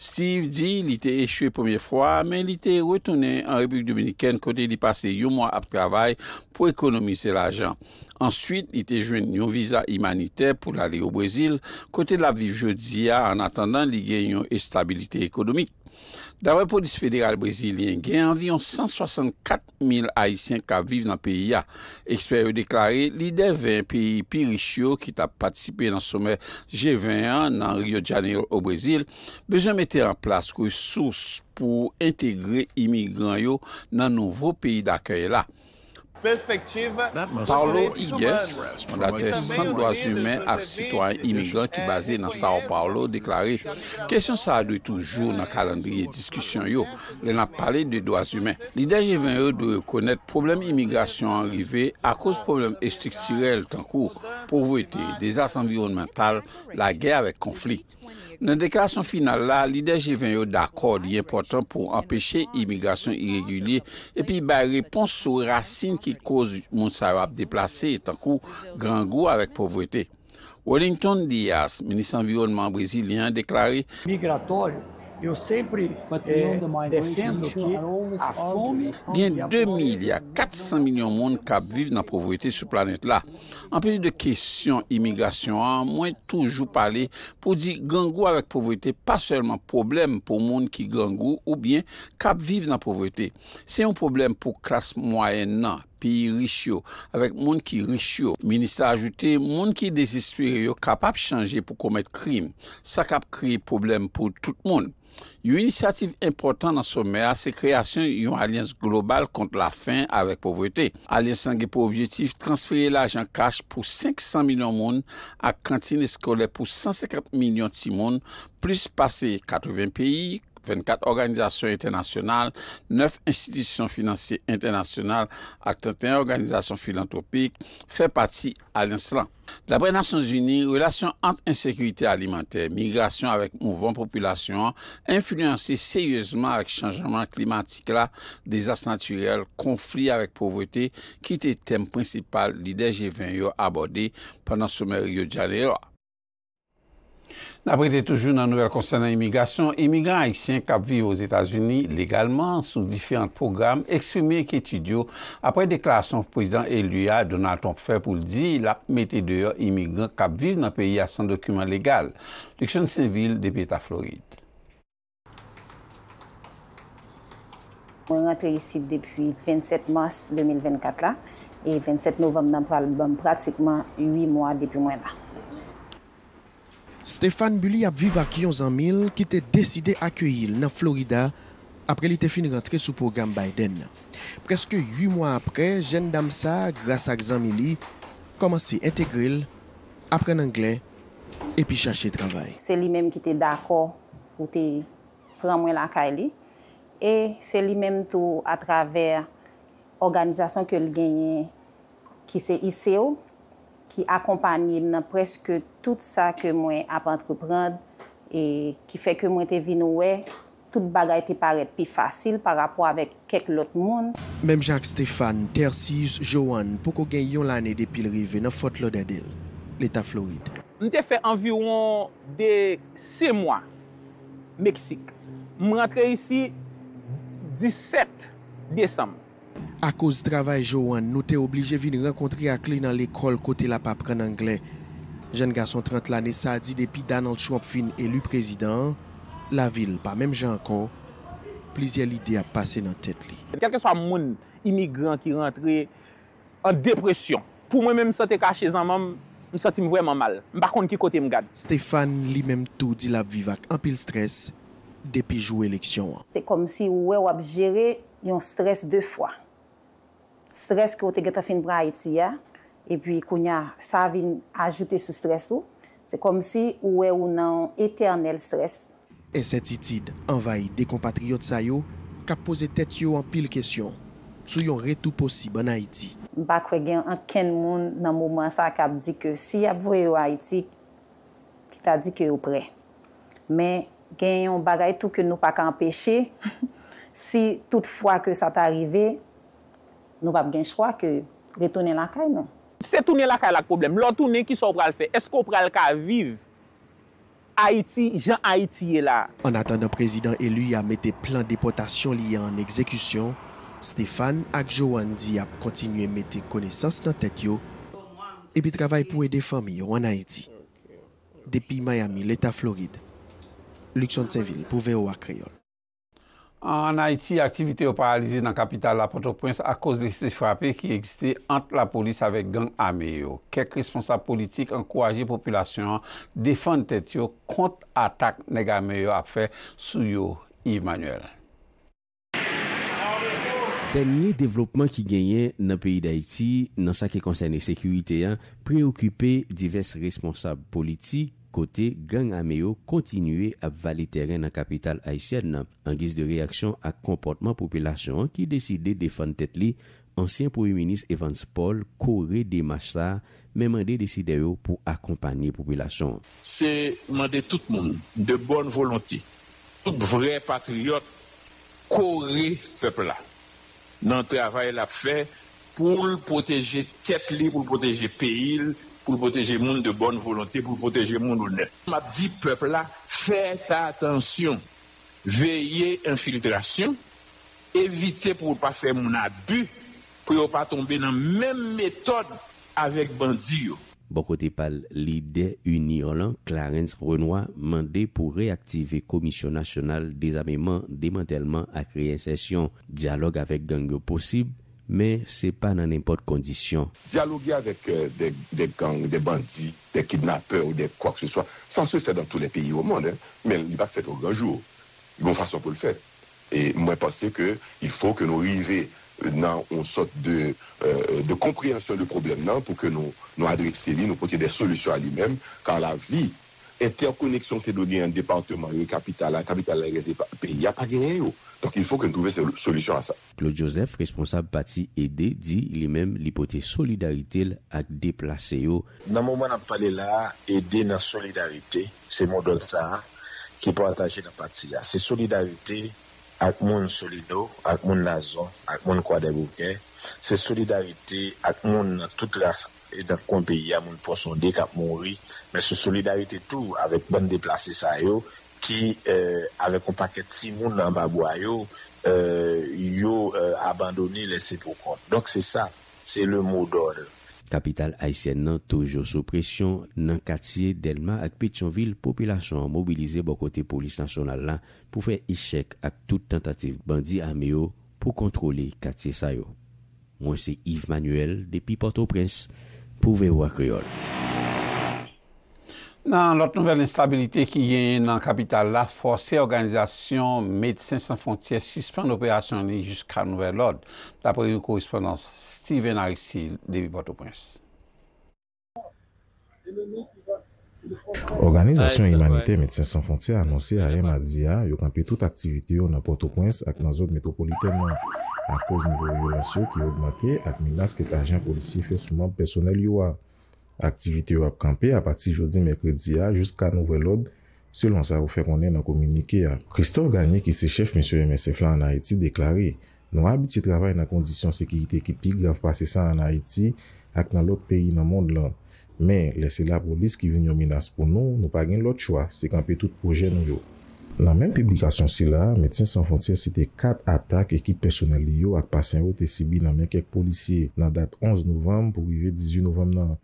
Steve di li te eche poumye fwa, men li te retene en Republik Dominiken kote li pase yon mwa ap travay pou ekonomise l'ajan. Ensuite, li te jwen yon visa imanite pou l'ale ou brisil, kote la vive jodi ya an atandan li gen yon estabilite ekonomik. Davè, polis federal brésilien gen, anviyon 164.000 haïsyen ka vive nan peyi ya. Ekspert yon deklare, li devè yon peyi pi rishyo ki ta patisipe nan sommè G20 nan Rio de Janeiro ou brésil, bezè metè an plas kou souz pou entegre imigran yo nan nouvo peyi da kèy la. Paolo Igues, mandate san doaz humen ak sitwany imigran ki baze nan Sao Paolo, deklare, kesyon sa adwe toujou nan kalandriye diskusyon yo, le nan pale de doaz humen. Lidej e ven yo de rekonet problem imigrasyon anrive a kouz problem estriksirel tankou pou vwete desas anvironmental la gey avet konflik. Nan deklarasyon final la, lidej je ven yo d'akord yon portan pou apèche imigrasyon iregulier epi bay repons sou racine ki koz Monsarab deplase etan kou gran gou avèk povreté. Wellington Diaz, menis environman brésilien, deklaré Bien 2000, ya 400 milyon moun kap vive nan povreté sou planète la. An pe li de kesyon imigrasyon an, mwen toujou pale pou di gangou avèk povreté pa sèlman problem pou moun ki gangou ou bien kap vive nan povreté. Se yon problem pou klas mwayen nan, pi rishyo, avèk moun ki rishyo. Ministè ajoute, moun ki desespire yo kapap chanje pou komet krim. Sa kap kri problem pou tout moun. Yon inisiatif impotant nan sou mè, se kreasyon yon alens global kont la fin avèk povretè. Alens ange pou objetif, transferye l'ajan kache pou 500 milyon moun a kantine skole pou 150 milyon timoun plus pase 80 peyi. 24 organizasyon internasyonal, 9 institisyon finansye internasyonal, 31 organizasyon filantropik, fè pati al inslan. Dabre Nasyon Zuni, relasyon ant insekwite alimentè, migrasyon avèk mouvon populasyon, enfilansè seyyezman avèk chanjaman klimatik la, desas naturèl, konflik avèk povretè, ki te tem prinsipal li deje vin yo abode panan soumer yo djaneroa. N aprete toujou nan nouvel konsen nan imigasyon, imigran aisyen kapvive ouz Etats-Unis legalman sou difyant program eksprime ki etudyo apre deklaasyon pou prezant eluya Donald Trump fè pou l'di la mette deyo imigran kapvive nan peyi a san dokumen legal. Leksyon Saint-Ville, Depeta, Floride. Mwen rentre yisi depi 27 mars 2024 la, e 27 novem nan pralbam pratikman 8 mwa depi mwen bar. Stéphane Boulie ap viva ki yon zanmil ki te deside akweyil nan Florida apre li te fin rentre sou program Biden. Preske 8 mwa apre, jen dam sa, grasa gzanmili, komanse integrel, apren angle, epi chache travay. Se li menm ki te dako ou te pran mwen lanka li, e se li menm tou atraver organizasyon ke li genye ki se ISEO, ki akompanyem nan preske tout sa ke mwen ap antreprend, e ki fe ke mwen te vinowe, tout bagay te paret pi fasil par apwa vek kek lot moun. Mem Jacques-Stéphane, Terciz, Joanne, poko gen yon lane depil rive nan fot lode del, l'Etat Floride. Mwen te fe envyon de se mwa, Meksik. Mwen rentre yisi 17 besam. A koz travay Jouan, nou te oblije vi ni renkontri ak li nan l'ekol kote la papren anglen. Jen gason 30 lane sa a di depi Donald Schwab fin elu prezident, la vil pa menm janko, plizye l'ide a pase nan tet li. Kelke swa moun imigran ki rentre an depresyon, pou mwen menm sote kache zanman, m satim vwèman mal, m bakon ki kote m gade. Stéphane li menm tou di la bvivak anpil stres depi jou eleksyon an. Te kom si wè wap jere yon stres de fwa. stres ki ou te geta fin bra Haiti ya, epi kou nya sa vin ajoute sou stres ou, se kom si ou e ou nan eternel stres. E set itid, anvayi de kompatriot sa yo, kap pose tet yo an pil kesyon, sou yon re tou posib an Haiti. Bakwe gen an ken moun nan mouman sa kap di ke, si ap vwe yo Haiti, ki ta di ke yo pre. Men gen yon bagay tou ke nou pak anpeche, [LAUGHS] si tout fwa ke sa ta arrive, Nou bab gen chwa ke re tounen lakay nou. Se tounen lakay lak problem, lò tounen ki sou pral fe, esko pral ka vive? Haiti, jan Haiti ye la. An atan dan prezident eluy a mette plan depotasyon liye an ekzekusyon, Stéphane ak Jouandi ap kontinye mette konesans nan tèt yo, epi travay pou e defanmi yo an Haiti. Depi Miami, l'Etat Floride. Luxon Tsevil, pou Veo Akreyol. An Haiti, aktivite yo paralize nan kapital la Port-au-Prince a koz de sifrape ki egiste ant la polis avek gang ame yo. Kek responsable politik an kouaje populasyon defan tet yo kont atak nega ame yo apfe sou yo, Emmanuel. Tenye devlopman ki genyen nan peyi d'Haiti, nan sa ki konsenye sekurite yan, preokipe divers responsable politik, Kote, Gang Ameyo kontinue a valiteren nan kapital Aishen an giz de reaksyon ak komportman popilasyon ki deside defan tet li, ansyen pouri minis Evans Paul, kore de Macha, men mande deside yo pou akompanyi popilasyon. Se mande tout moun, de bon volanti, tout vre patriot, kore pepla. Nan travay la fe, pou l'poteje tet li, pou l'poteje pe il, pou proteje moun de bonne volonté, pou proteje moun honè. Mabdi pepl la, fè ta atensyon, veye infiltrasyon, evite pou pa fè moun abu, pou yo pa tombe nan mèm metode avèk bandiyo. Boko te pal lide Uni Holland, Clarence Renoy mande pou reaktive komisyon nasyonal de zamèman demantèlman akreye sèsyon, diyalogue avèk gangyo posib, mais ce n'est pas dans n'importe condition. Dialoguer avec euh, des, gangs, des bandits, des kidnappeurs ou des quoi que ce soit, ça se fait dans tous les pays au monde, hein. mais il va pas fait au grand jour. Il y a une façon pour le faire. Et moi, je pense qu'il faut que nous arrivions dans une sorte de, euh, compréhension du problème pour que nous, nous adressions, nous portions des solutions à lui-même, car la vie E tey an koneksyon ki do di an depantman, an kapitalan, an kapitalan, pe y apagene yo. Tonk il fok en kouve solisyon a sa. Claude Joseph, responsable bati Ede, di li menm li poté solidarite ak deplase yo. Nan mouman ap pale la, Ede nan solidarite, se moun do ta, ki pou ataje nan bati ya. Se solidarite ak moun solido, ak moun nazon, ak moun kwa debouke, se solidarite ak moun tout la parten. dan kon peyi ya moun pwoson dek ap moun ri. Men se solidarite tou avek ban deplase sa yo ki euh, avek an paket si moun nan babwa yo euh, yo euh, abandoni lese pou kont. Donk se sa, se le moun don. Kapital Aisyen nan tojo sou presyon nan katsye delman ak Petionville, populasyon mobilize bokote polis nasyonal lan pou fe ishek ak tout tentatif bandi ame yo pou kontrole katsye sa yo. Mwen se Yves Manuel, depi Port-au-Prince. pou vewa kriol. Nan lot nouvel instabilite ki yen nan kapital la, forse organizasyon Medecins Sans Frontier sispande operasyon li jiska nouvel lot, dapre yon korespondans Steven Arisil, David Boto Prince. Organizasyon imanite Medisyen Sanfonsi anonsi a Ema Dziya yo kampe tout aktivite yo na Porto Prince ak nan zot Metropolitane ak koz nivou yo rasyon ki yo dmakye ak minas kek ajan polisi fe souman personel yo a Aktivite yo ap kampe apati jodi Mekred Dziya jiska Nouvelod se lon sa ou fe konen nan komunike a Christophe Gagné ki se chef M.M.S.F. la an Aiti deklare nou abiti travay nan kondisyon sekirite ki pi grav pase san an Aiti ak nan lot peyi nan mond la Men, lese la polis ki vin yon minas pou nou, nou pa gen lot chwa, se kanpe tout projen nou yo. Nan men publikasyon se la, Medisyen Sanfoncien se te kat atak ekip personel li yo ak pasen yo te sibi nan men kek polisye. Nan dat 11 novem pou rive 18 novem nan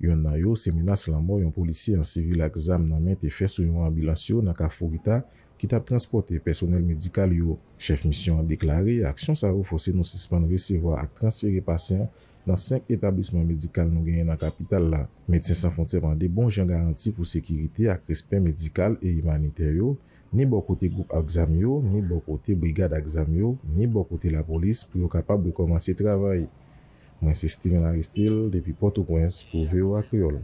yon nan yo, se minas la mou yon polisye ansevi lak zan nan men te fesou yon ambulasyon nan ka forita ki tap transporte personel medikal yo. Chef mission a deklari, aksyon sa refose nou se span resevo ak transferi pasen yo. nan 5 etablisman medikal nou genye nan kapital la. Medisyen san fonse mande bon jen garanti pou sekiriti ak respen medikal e imanitaryo, ni bo kote group ak zamyo, ni bo kote brigade ak zamyo, ni bo kote la polis pou yo kapap pou komanse travay. Mwen se Steven Aristil depi Porto Coens pou veyo ak kriolo.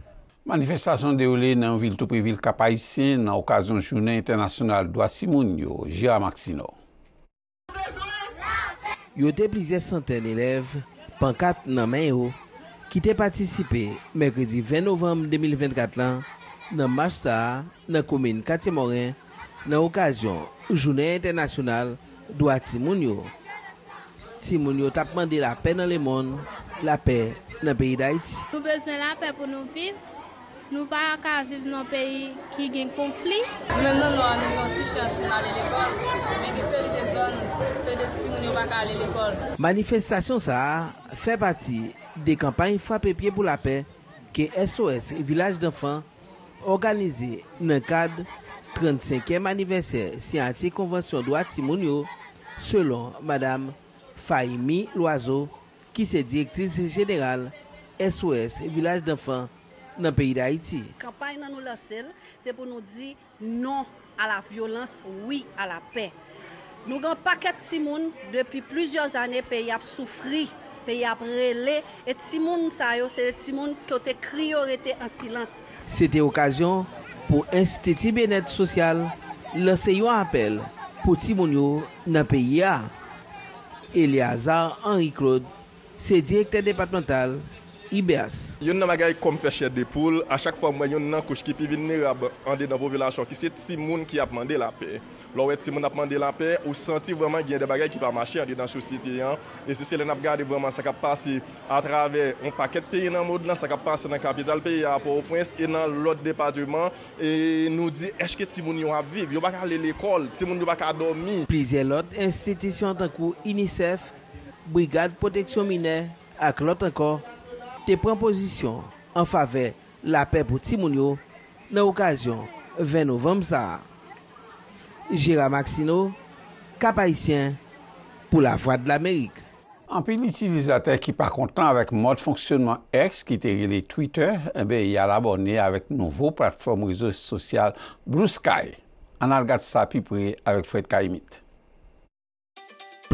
Manifestasyon de oule nan vil toupi vil kapayisen nan okazon chounen internasyonal do Asimonyo, J.A. Maxino. Yo de blize santen elev, Pan kat nan men yo, ki te patisipe mekredi 20 novem 2024 lan nan mas ta nan koumine Katimorin nan okasyon jounen internasyonal do ati moun yo. Ti moun yo tap mandi la pe nan le moun, la pe nan peyi da iti. Nou bezon la pe pou nou vivi. Nou pa akaziz nan peyi ki gen konflik. Mwen nan nan nou anou yon tichens mwen ale lekol, men gen se yon de zon, se de timoun yo pa akal ale lekol. Manifestasyon sa a, fe bati de kampany fap epye pou la pe, ke SOS Vilaj D'Enfan organize nan kade 35e maniverser si an ti konvansyon do ati moun yo, selon madame Fahimi Loazo, ki se direktrizi jeneral SOS Vilaj D'Enfan dans le pays d'Haïti. La campagne nous lance, c'est pour nous dire non à la violence, oui à la paix. Nous avons un paquet de depuis plusieurs années, pays a souffri, pays a brûlé. Et Simone, ça c'est les Simone qui ont crié en silence. C'était l'occasion pour bien Bénédicte Social de lancer un appel pour Simone dans le pays. Eliazar Henri-Claude, c'est directeur départemental. Yon nan bagay kom feche de poule, a chak fwa mwen yon nan kouch ki pi vin nirab ande nan po vilasyon ki se ti moun ki ap mande la pe. Lowe ti moun ap mande la pe, ou santi vwaman gen de bagay ki pa mache ande nan sou siti yan. E se se le nap gade vwaman sa kap passe a trave yon paket pe yon nan moud nan sa kap passe nan kapital pe yon ap ou pwens e nan lot de patriman. E nou di eske ti moun yon ap viv, yon baka ale l'ekol, ti moun yon baka adomi. Plize lot, institisyon takou, inisef, brigade poteksyon mine ak lot akor. Te premposisyon an fave la pe pou ti moun yo nan okasyon 20 novem sa. Jera Maxino, kapayisyen pou la vwa de l'Amerik. An pi l'itisizatè ki pa kontan avèk mod fonksyonman ex ki te rile Twitter, eh yal abone avèk nouvo platform rizòs sosyal Blue Sky. An al gatsa pi pou e avèk Fred Kaimit.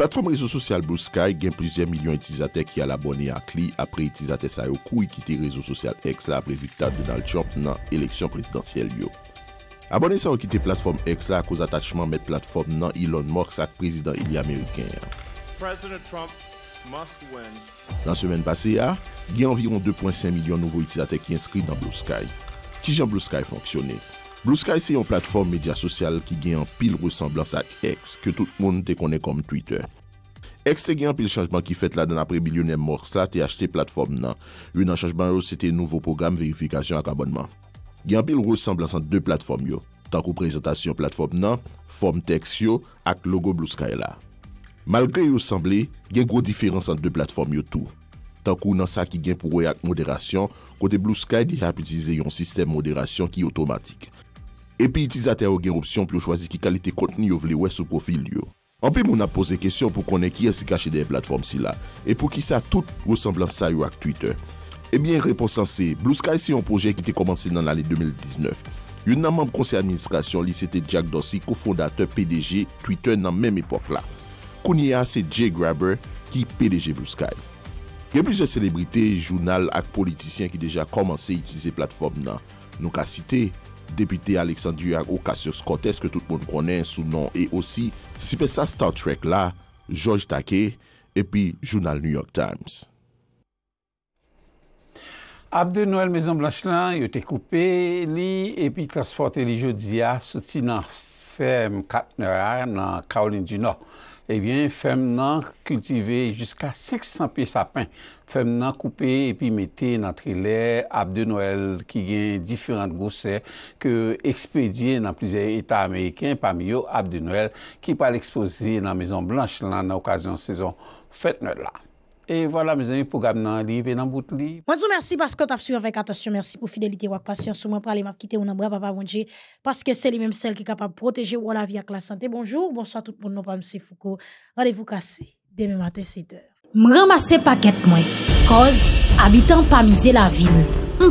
Platfom rezo sosyal Blue Sky gen plizye milyon itizate ki al abone akli apre itizate sa yo kou i kite rezo sosyal X la apre Victor Donald Trump nan eleksyon prezidentiyel yo. Abone sa wakite platfom X la akouz atachman met platfom nan Elon Musk sak prezident ili Ameriken. Nan semen pase ya, gen environ 2.5 milyon nouvo itizate ki inskri nan Blue Sky. Ki jan Blue Sky fonksyone? BlueSky se yon platform media sosyal ki gen an pil resamblans ak X ke tout moun te konen kom Twitter. X te gen an pil chanjman ki fet la dan apre bilionem mors la te achete platform nan yon nan chanjman yo sete nouvo program verifikasyon ak abonman. Gen an pil resamblans an de platform yo tankou prezentasyon platform nan, form teksyo ak logo BlueSky la. Malke yo sembli, gen gro diferans an de platform yo tou. Tankou nan sa ki gen pou we ak moderasyon, kote BlueSky di hap itize yon sistem moderasyon ki otomatik. epi itizate ou gen opsyon pi yo chwazi ki kalite konteni yo vle wè sou profil yo. Anpè moun ap pose kesyon pou konen ki yon se gache den platform si la, epi pou ki sa tout resamblan sa yo ak Twitter. Ebyen, reponsan se, Blue Sky se yon projè ki te komansi nan lè 2019. Yon nan mamp konsey administrasyon li se te Jack Dorsey, kofondate PDG Twitter nan mèm epok la. Kounye a se Jay Grabber ki PDG Blue Sky. Yon pise celebrite, jounal ak politisyen ki deja komansi itize platform nan. Nou ka site... depite Alexandrie Agokasio Skotes ke tout moun konen sou non e osi sipe sa Star Trek la George Take epi Jounal New York Times Abde Noel Mezon Blanchelin yo te koupe li epi transporte li jodi ya soti nan ferme Katnera nan Kaolin du Nord ebyen fem nan kultive jiska 600 pi sapin. Fem nan koupe epi mette nan trilè Abdenoel ki gen diferant gousè ke ekspedye nan plize Eta Ameriken pa miyo Abdenoel ki pal eksposye nan Maison Blanche nan okasyon sezon fètne la. Et voilà, mes amis, pour Gabnan, livre et dans bout livre. Moi, je vous remercie parce que tu as suivi avec attention. Merci pour fidélité et patience. Moi, pour aller m'a quitter, on bras, papa, bon Dieu. Parce que c'est les mêmes celles qui sont capables de protéger la vie avec la santé. Bonjour, bonsoir tout le monde. Non, pas M. Foucault. Rendez-vous cassé. Demain matin, 7 heures. Je ramasser paquet, moi. Cause, habitant pas miser la ville. Je